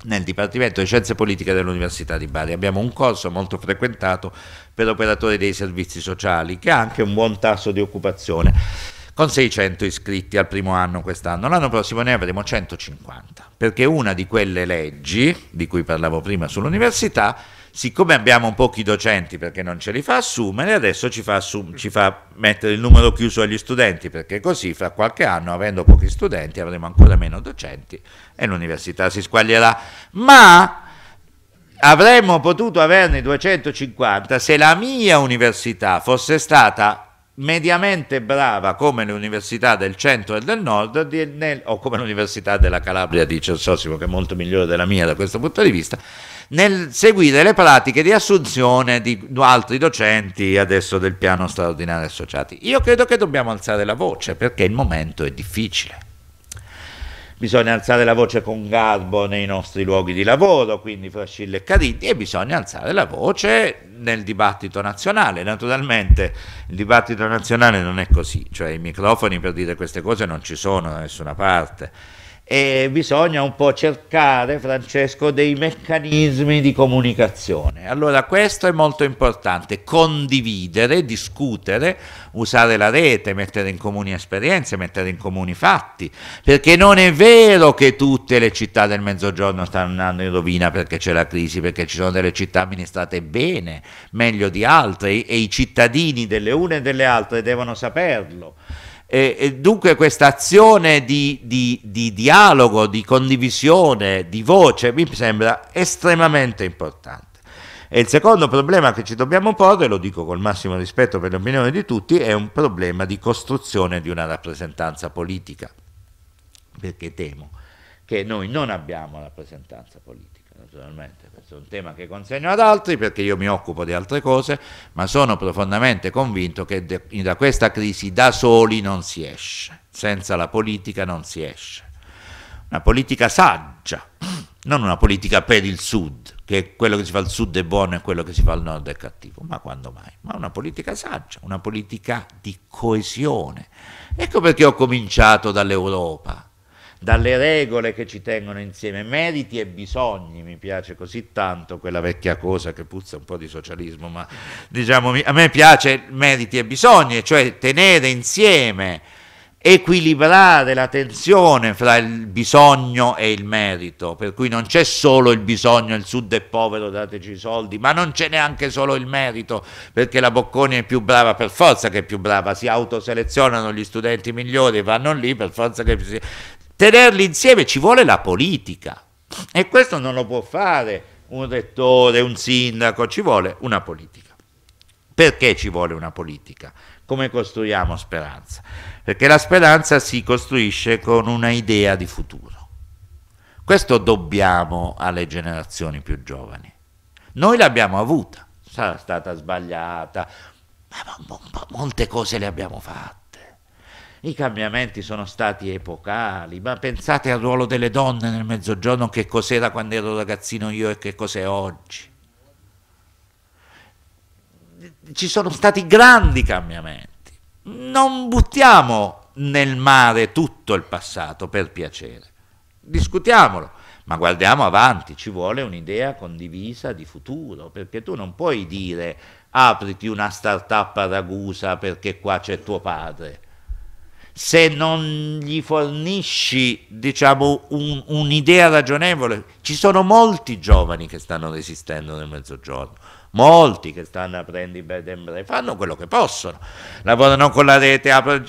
nel Dipartimento di Scienze Politiche dell'Università di Bari. Abbiamo un corso molto frequentato per operatori dei servizi sociali, che ha anche un buon tasso di occupazione con 600 iscritti al primo anno quest'anno. L'anno prossimo ne avremo 150, perché una di quelle leggi, di cui parlavo prima sull'università, siccome abbiamo pochi docenti perché non ce li fa assumere, adesso ci fa, ci fa, mettere il numero chiuso agli studenti, perché così fra qualche anno, avendo pochi studenti, avremo ancora meno docenti e l'università si squaglierà. Ma avremmo potuto averne 250 se la mia università fosse stata mediamente brava come le università del centro e del nord di, nel, o come l'università della Calabria di Cersossimo che è molto migliore della mia da questo punto di vista nel seguire le pratiche di assunzione di altri docenti adesso del piano straordinario associati io credo che dobbiamo alzare la voce perché il momento è difficile bisogna alzare la voce con garbo nei nostri luoghi di lavoro, quindi Frascilla e Caritti, e bisogna alzare la voce nel dibattito nazionale. Naturalmente il dibattito nazionale non è così, cioè i microfoni per dire queste cose non ci sono da nessuna parte e bisogna un po' cercare, Francesco, dei meccanismi di comunicazione. Allora questo è molto importante, condividere, discutere, usare la rete, mettere in comune esperienze, mettere in comune fatti, perché non è vero che tutte le città del Mezzogiorno stanno andando in rovina perché c'è la crisi, perché ci sono delle città amministrate bene, meglio di altre e i cittadini delle une e delle altre devono saperlo. E, e dunque questa azione di, di, di, dialogo, di condivisione, di voce mi sembra estremamente importante. E il secondo problema che ci dobbiamo porre, lo dico col massimo rispetto per l'opinione di tutti, è un problema di costruzione di una rappresentanza politica, perché temo che noi non abbiamo rappresentanza politica, naturalmente, questo è un tema che consegno ad altri perché io mi occupo di altre cose, ma sono profondamente convinto che da questa crisi da soli non si esce, senza la politica non si esce. Una politica saggia, non una politica per il sud, che quello che si fa al sud è buono e quello che si fa al nord è cattivo, ma quando mai? Ma una politica saggia, una politica di coesione. Ecco perché ho cominciato dall'Europa dalle regole che ci tengono insieme, meriti e bisogni, mi piace così tanto quella vecchia cosa che puzza un po' di socialismo, ma diciamo, a me piace meriti e bisogni, cioè tenere insieme, equilibrare la tensione fra il bisogno e il merito, per cui non c'è solo il bisogno, il sud è povero, dateci i soldi, ma non c'è neanche solo il merito, perché la Bocconi è più brava per forza che è più brava, si autoselezionano gli studenti migliori, vanno lì per forza che si tenerli insieme ci vuole la politica e questo non lo può fare un rettore, un sindaco, ci vuole una politica. Perché ci vuole una politica? Come costruiamo speranza? Perché la speranza si costruisce con una idea di futuro. Questo dobbiamo alle generazioni più giovani. Noi l'abbiamo avuta, sarà stata sbagliata, ma molte cose le abbiamo fatte i cambiamenti sono stati epocali, ma pensate al ruolo delle donne nel mezzogiorno, che cos'era quando ero ragazzino io e che cos'è oggi. Ci sono stati grandi cambiamenti. Non buttiamo nel mare tutto il passato, per piacere. Discutiamolo, ma guardiamo avanti, ci vuole un'idea condivisa di futuro, perché tu non puoi dire apriti una start-up a Ragusa perché qua c'è tuo padre se non gli fornisci diciamo, un, un'idea ragionevole, ci sono molti giovani che stanno resistendo nel mezzogiorno, molti che stanno aprendo i bed and breakfast, fanno quello che possono, lavorano con la rete, apro,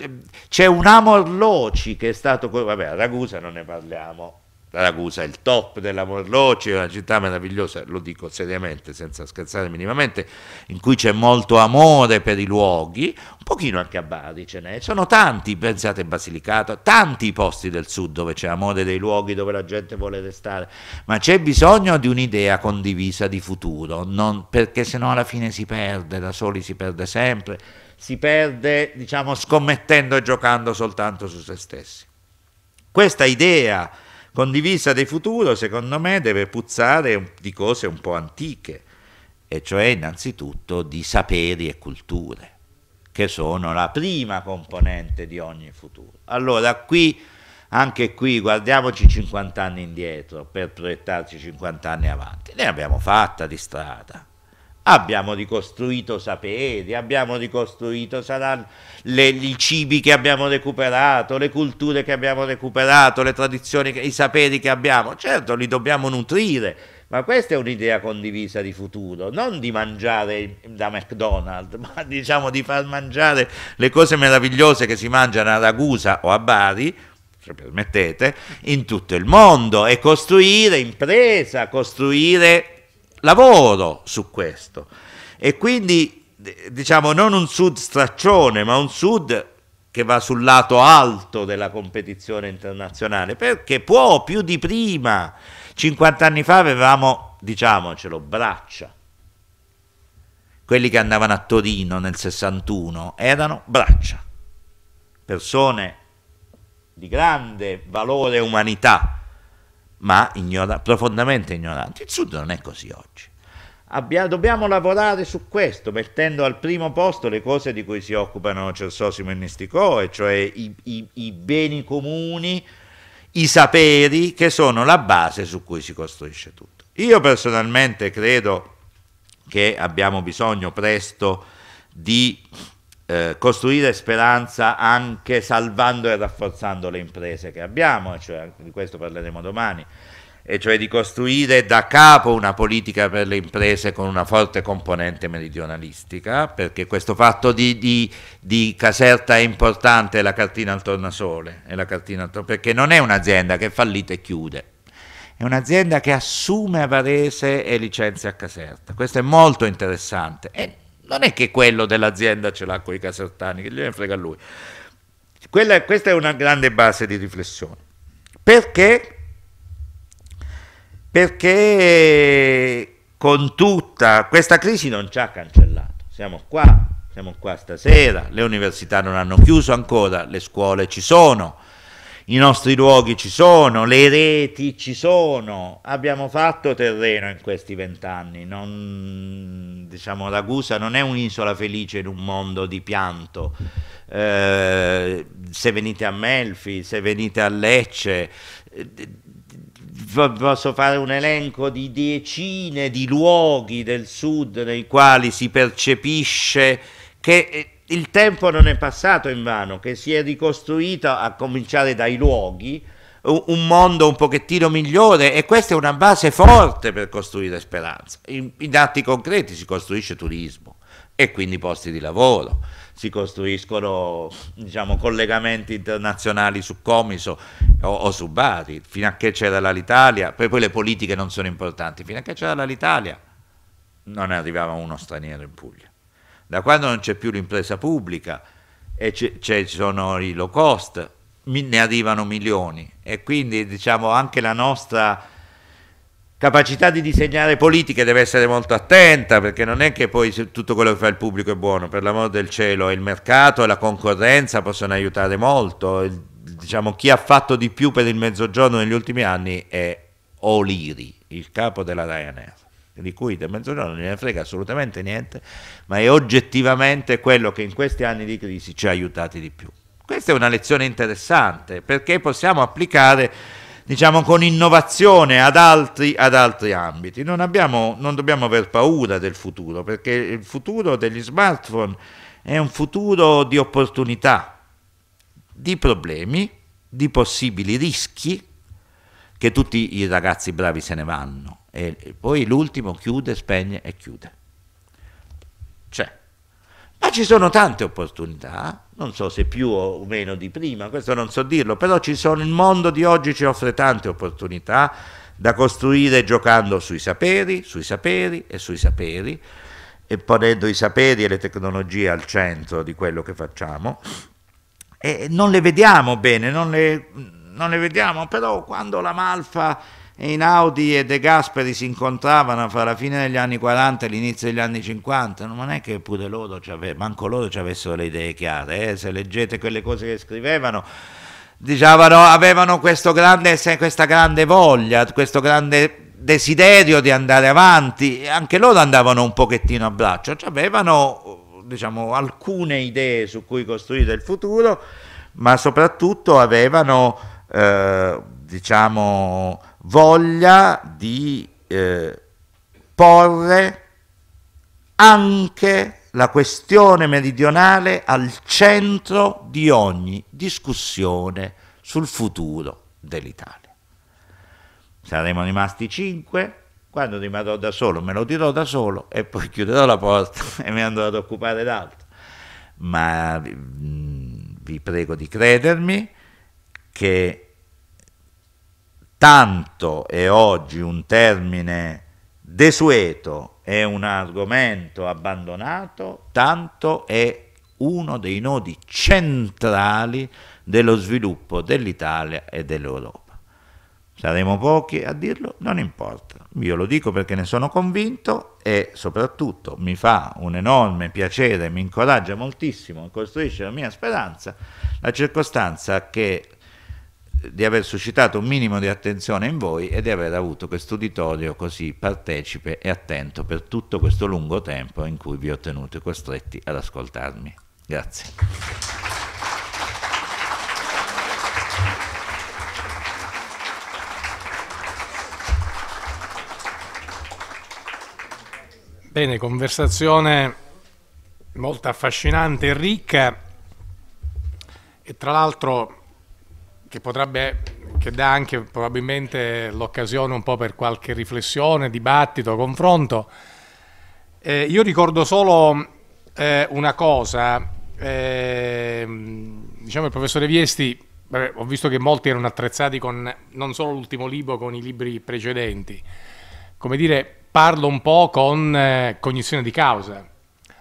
c'è un amor loci che è stato, vabbè a Ragusa non ne parliamo, Ragusa è il top della Morloci, è una città meravigliosa, lo dico seriamente, senza scherzare minimamente, in cui c'è molto amore per i luoghi, un pochino anche a Bari ce n'è, sono tanti, pensate in Basilicata, tanti i posti del sud dove c'è amore dei luoghi, dove la gente vuole restare, ma c'è bisogno di un'idea condivisa di futuro, non, perché sennò alla fine si perde, da soli si perde sempre, si perde diciamo scommettendo e giocando soltanto su se stessi. Questa idea condivisa di futuro, secondo me, deve puzzare di cose un po' antiche, e cioè innanzitutto di saperi e culture, che sono la prima componente di ogni futuro. Allora qui, anche qui, guardiamoci 50 anni indietro per proiettarci 50 anni avanti. Ne abbiamo fatta di strada abbiamo ricostruito saperi, abbiamo ricostruito saranno le, i cibi che abbiamo recuperato, le culture che abbiamo recuperato, le tradizioni, i saperi che abbiamo. Certo, li dobbiamo nutrire, ma questa è un'idea condivisa di futuro, non di mangiare da McDonald's, ma diciamo di far mangiare le cose meravigliose che si mangiano a Ragusa o a Bari, se permettete, in tutto il mondo e costruire impresa, costruire lavoro su questo. E quindi diciamo non un sud straccione, ma un sud che va sul lato alto della competizione internazionale, perché può più di prima. 50 anni fa avevamo, diciamocelo, braccia. Quelli che andavano a Torino nel 61 erano braccia, persone di grande valore umanità, ma ignora, profondamente ignoranti. Il Sud non è così oggi. Abbia, dobbiamo lavorare su questo, mettendo al primo posto le cose di cui si occupano Cersosimo e e cioè i, i, i beni comuni, i saperi che sono la base su cui si costruisce tutto. Io personalmente credo che abbiamo bisogno presto di eh, costruire speranza anche salvando e rafforzando le imprese che abbiamo, cioè, di questo parleremo domani, e cioè di costruire da capo una politica per le imprese con una forte componente meridionalistica, perché questo fatto di, di, di Caserta è importante, è la cartina al tornasole, è la cartina al torn perché non è un'azienda che è fallita e chiude, è un'azienda che assume a Varese e licenzia a Caserta. Questo è molto interessante. E non è che quello dell'azienda ce l'ha con i casertani, che gliene frega lui. Quella, questa è una grande base di riflessione. Perché? Perché con tutta questa crisi non ci ha cancellato. Siamo qua, siamo qua stasera, le università non hanno chiuso ancora, le scuole ci sono i nostri luoghi ci sono, le reti ci sono, abbiamo fatto terreno in questi vent'anni, diciamo Ragusa non è un'isola felice in un mondo di pianto, eh, se venite a Melfi, se venite a Lecce, eh, posso fare un elenco di decine di luoghi del sud nei quali si percepisce che eh, il tempo non è passato in vano, che si è ricostruito a cominciare dai luoghi un mondo un pochettino migliore e questa è una base forte per costruire speranza. In, in atti concreti si costruisce turismo e quindi posti di lavoro, si costruiscono diciamo, collegamenti internazionali su Comiso o, o su Bari, fino a che c'era l'Alitalia, poi, poi le politiche non sono importanti, fino a che c'era l'Alitalia non arrivava uno straniero in Puglia. Da quando non c'è più l'impresa pubblica e ci sono i low cost, ne arrivano milioni e quindi diciamo anche la nostra capacità di disegnare politiche deve essere molto attenta perché non è che poi tutto quello che fa il pubblico è buono, per l'amor del cielo, il mercato e la concorrenza possono aiutare molto. Il, diciamo chi ha fatto di più per il mezzogiorno negli ultimi anni è O'Leary, il capo della Ryanair di cui del mezzogiorno non ne frega assolutamente niente, ma è oggettivamente quello che in questi anni di crisi ci ha aiutati di più. Questa è una lezione interessante perché possiamo applicare diciamo, con innovazione ad altri, ad altri ambiti. Non, abbiamo, non dobbiamo aver paura del futuro perché il futuro degli smartphone è un futuro di opportunità, di problemi, di possibili rischi che tutti i ragazzi bravi se ne vanno e, poi l'ultimo chiude, spegne e chiude. C'è. Ma ci sono tante opportunità, non so se più o meno di prima, questo non so dirlo, però sono, il mondo di oggi ci offre tante opportunità da costruire giocando sui saperi, sui saperi e sui saperi, e ponendo i saperi e le tecnologie al centro di quello che facciamo. E non le vediamo bene, non le, non le vediamo, però quando la malfa e Inaudi e De Gasperi si incontravano fra la fine degli anni 40 e l'inizio degli anni 50, non è che pure loro, manco loro ci avessero le idee chiare, eh? se leggete quelle cose che scrivevano, dicevano, avevano grande, questa grande voglia, questo grande desiderio di andare avanti, anche loro andavano un pochettino a braccio, avevano diciamo, alcune idee su cui costruire il futuro, ma soprattutto avevano eh, diciamo, voglia di eh, porre anche la questione meridionale al centro di ogni discussione sul futuro dell'Italia. Saremo rimasti cinque, quando rimarrò da solo me lo dirò da solo e poi chiuderò la porta e mi andrò ad occupare d'altro. Ma vi mm, prego di credermi che tanto è oggi un termine desueto, è un argomento abbandonato, tanto è uno dei nodi centrali dello sviluppo dell'Italia e dell'Europa. Saremo pochi a dirlo, non importa. Io lo dico perché ne sono convinto e soprattutto mi fa un enorme piacere, mi incoraggia moltissimo, costruisce la mia speranza, la circostanza che di aver suscitato un minimo di attenzione in voi e di aver avuto questo uditorio così partecipe e attento per tutto questo lungo tempo in cui vi ho tenuto costretti ad ascoltarmi. Grazie. Bene, conversazione molto affascinante e ricca e tra l'altro che potrebbe che dà anche probabilmente l'occasione un po' per qualche riflessione, dibattito, confronto. Eh, io ricordo solo eh, una cosa, eh, diciamo il professore Viesti, vabbè, ho visto che molti erano attrezzati con non solo l'ultimo libro, con i libri precedenti, come dire, parlo un po' con eh, cognizione di causa,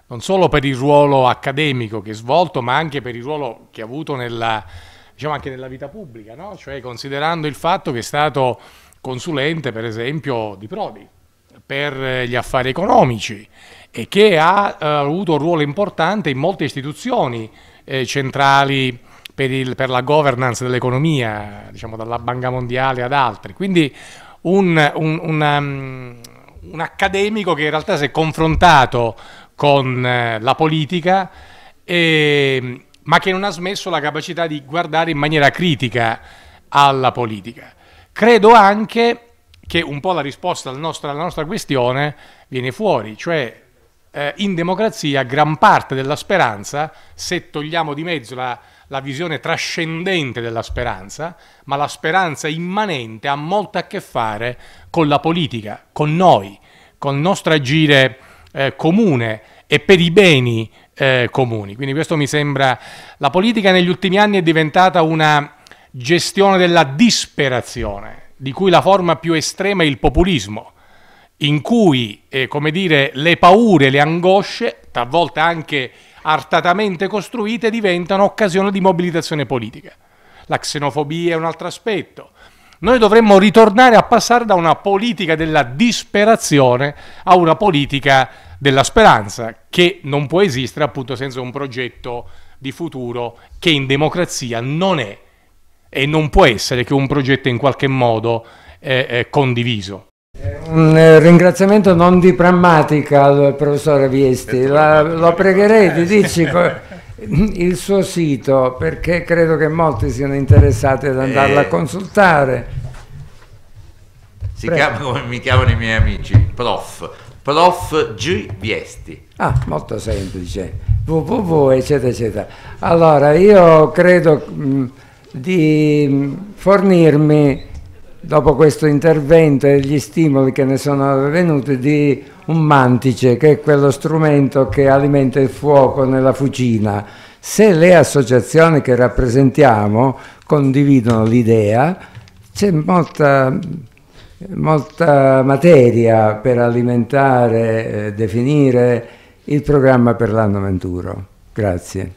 non solo per il ruolo accademico che è svolto, ma anche per il ruolo che ha avuto nella diciamo anche nella vita pubblica, no? cioè considerando il fatto che è stato consulente per esempio di Prodi per eh, gli affari economici e che ha eh, avuto un ruolo importante in molte istituzioni eh, centrali per, il, per, la governance dell'economia, diciamo dalla Banca Mondiale ad altri. Quindi un, un, una, mm, un accademico che in realtà si è confrontato con eh, la politica e, ma che non ha smesso la capacità di guardare in maniera critica alla politica. Credo anche che un po' la risposta alla nostra, alla nostra questione viene fuori, cioè eh, in democrazia gran parte della speranza, se togliamo di mezzo la, la visione trascendente della speranza, ma la speranza immanente ha molto a che fare con la politica, con noi, con il nostro agire eh, comune e per i beni eh, comuni. Quindi questo mi sembra, la politica negli ultimi anni è diventata una gestione della disperazione, di cui la forma più estrema è il populismo, in cui eh, come dire, le paure, le angosce, talvolta anche artatamente costruite, diventano occasione di mobilitazione politica. La xenofobia è un altro aspetto, noi dovremmo ritornare a passare da una politica della disperazione a una politica della speranza, che non può esistere appunto senza un progetto di futuro che in democrazia non è e non può essere che un progetto in qualche modo eh, eh, condiviso. Un eh, ringraziamento non di prammatica al professore Viesti, la, lo pregherei di eh, dirci... Eh, il suo sito perché credo che molti siano interessati ad andarla eh, a consultare. Si Prego. chiama come mi chiamano i miei amici, prof. Prof G Viesti. Ah, molto semplice. www eccetera eccetera. Allora, io credo mh, mm, di fornirmi dopo questo intervento e gli stimoli che ne sono venuti di un mantice, che è quello strumento che alimenta il fuoco nella fucina. Se le associazioni che rappresentiamo condividono l'idea, c'è molta, molta, materia per alimentare, eh, definire il programma per l'anno 21. Grazie.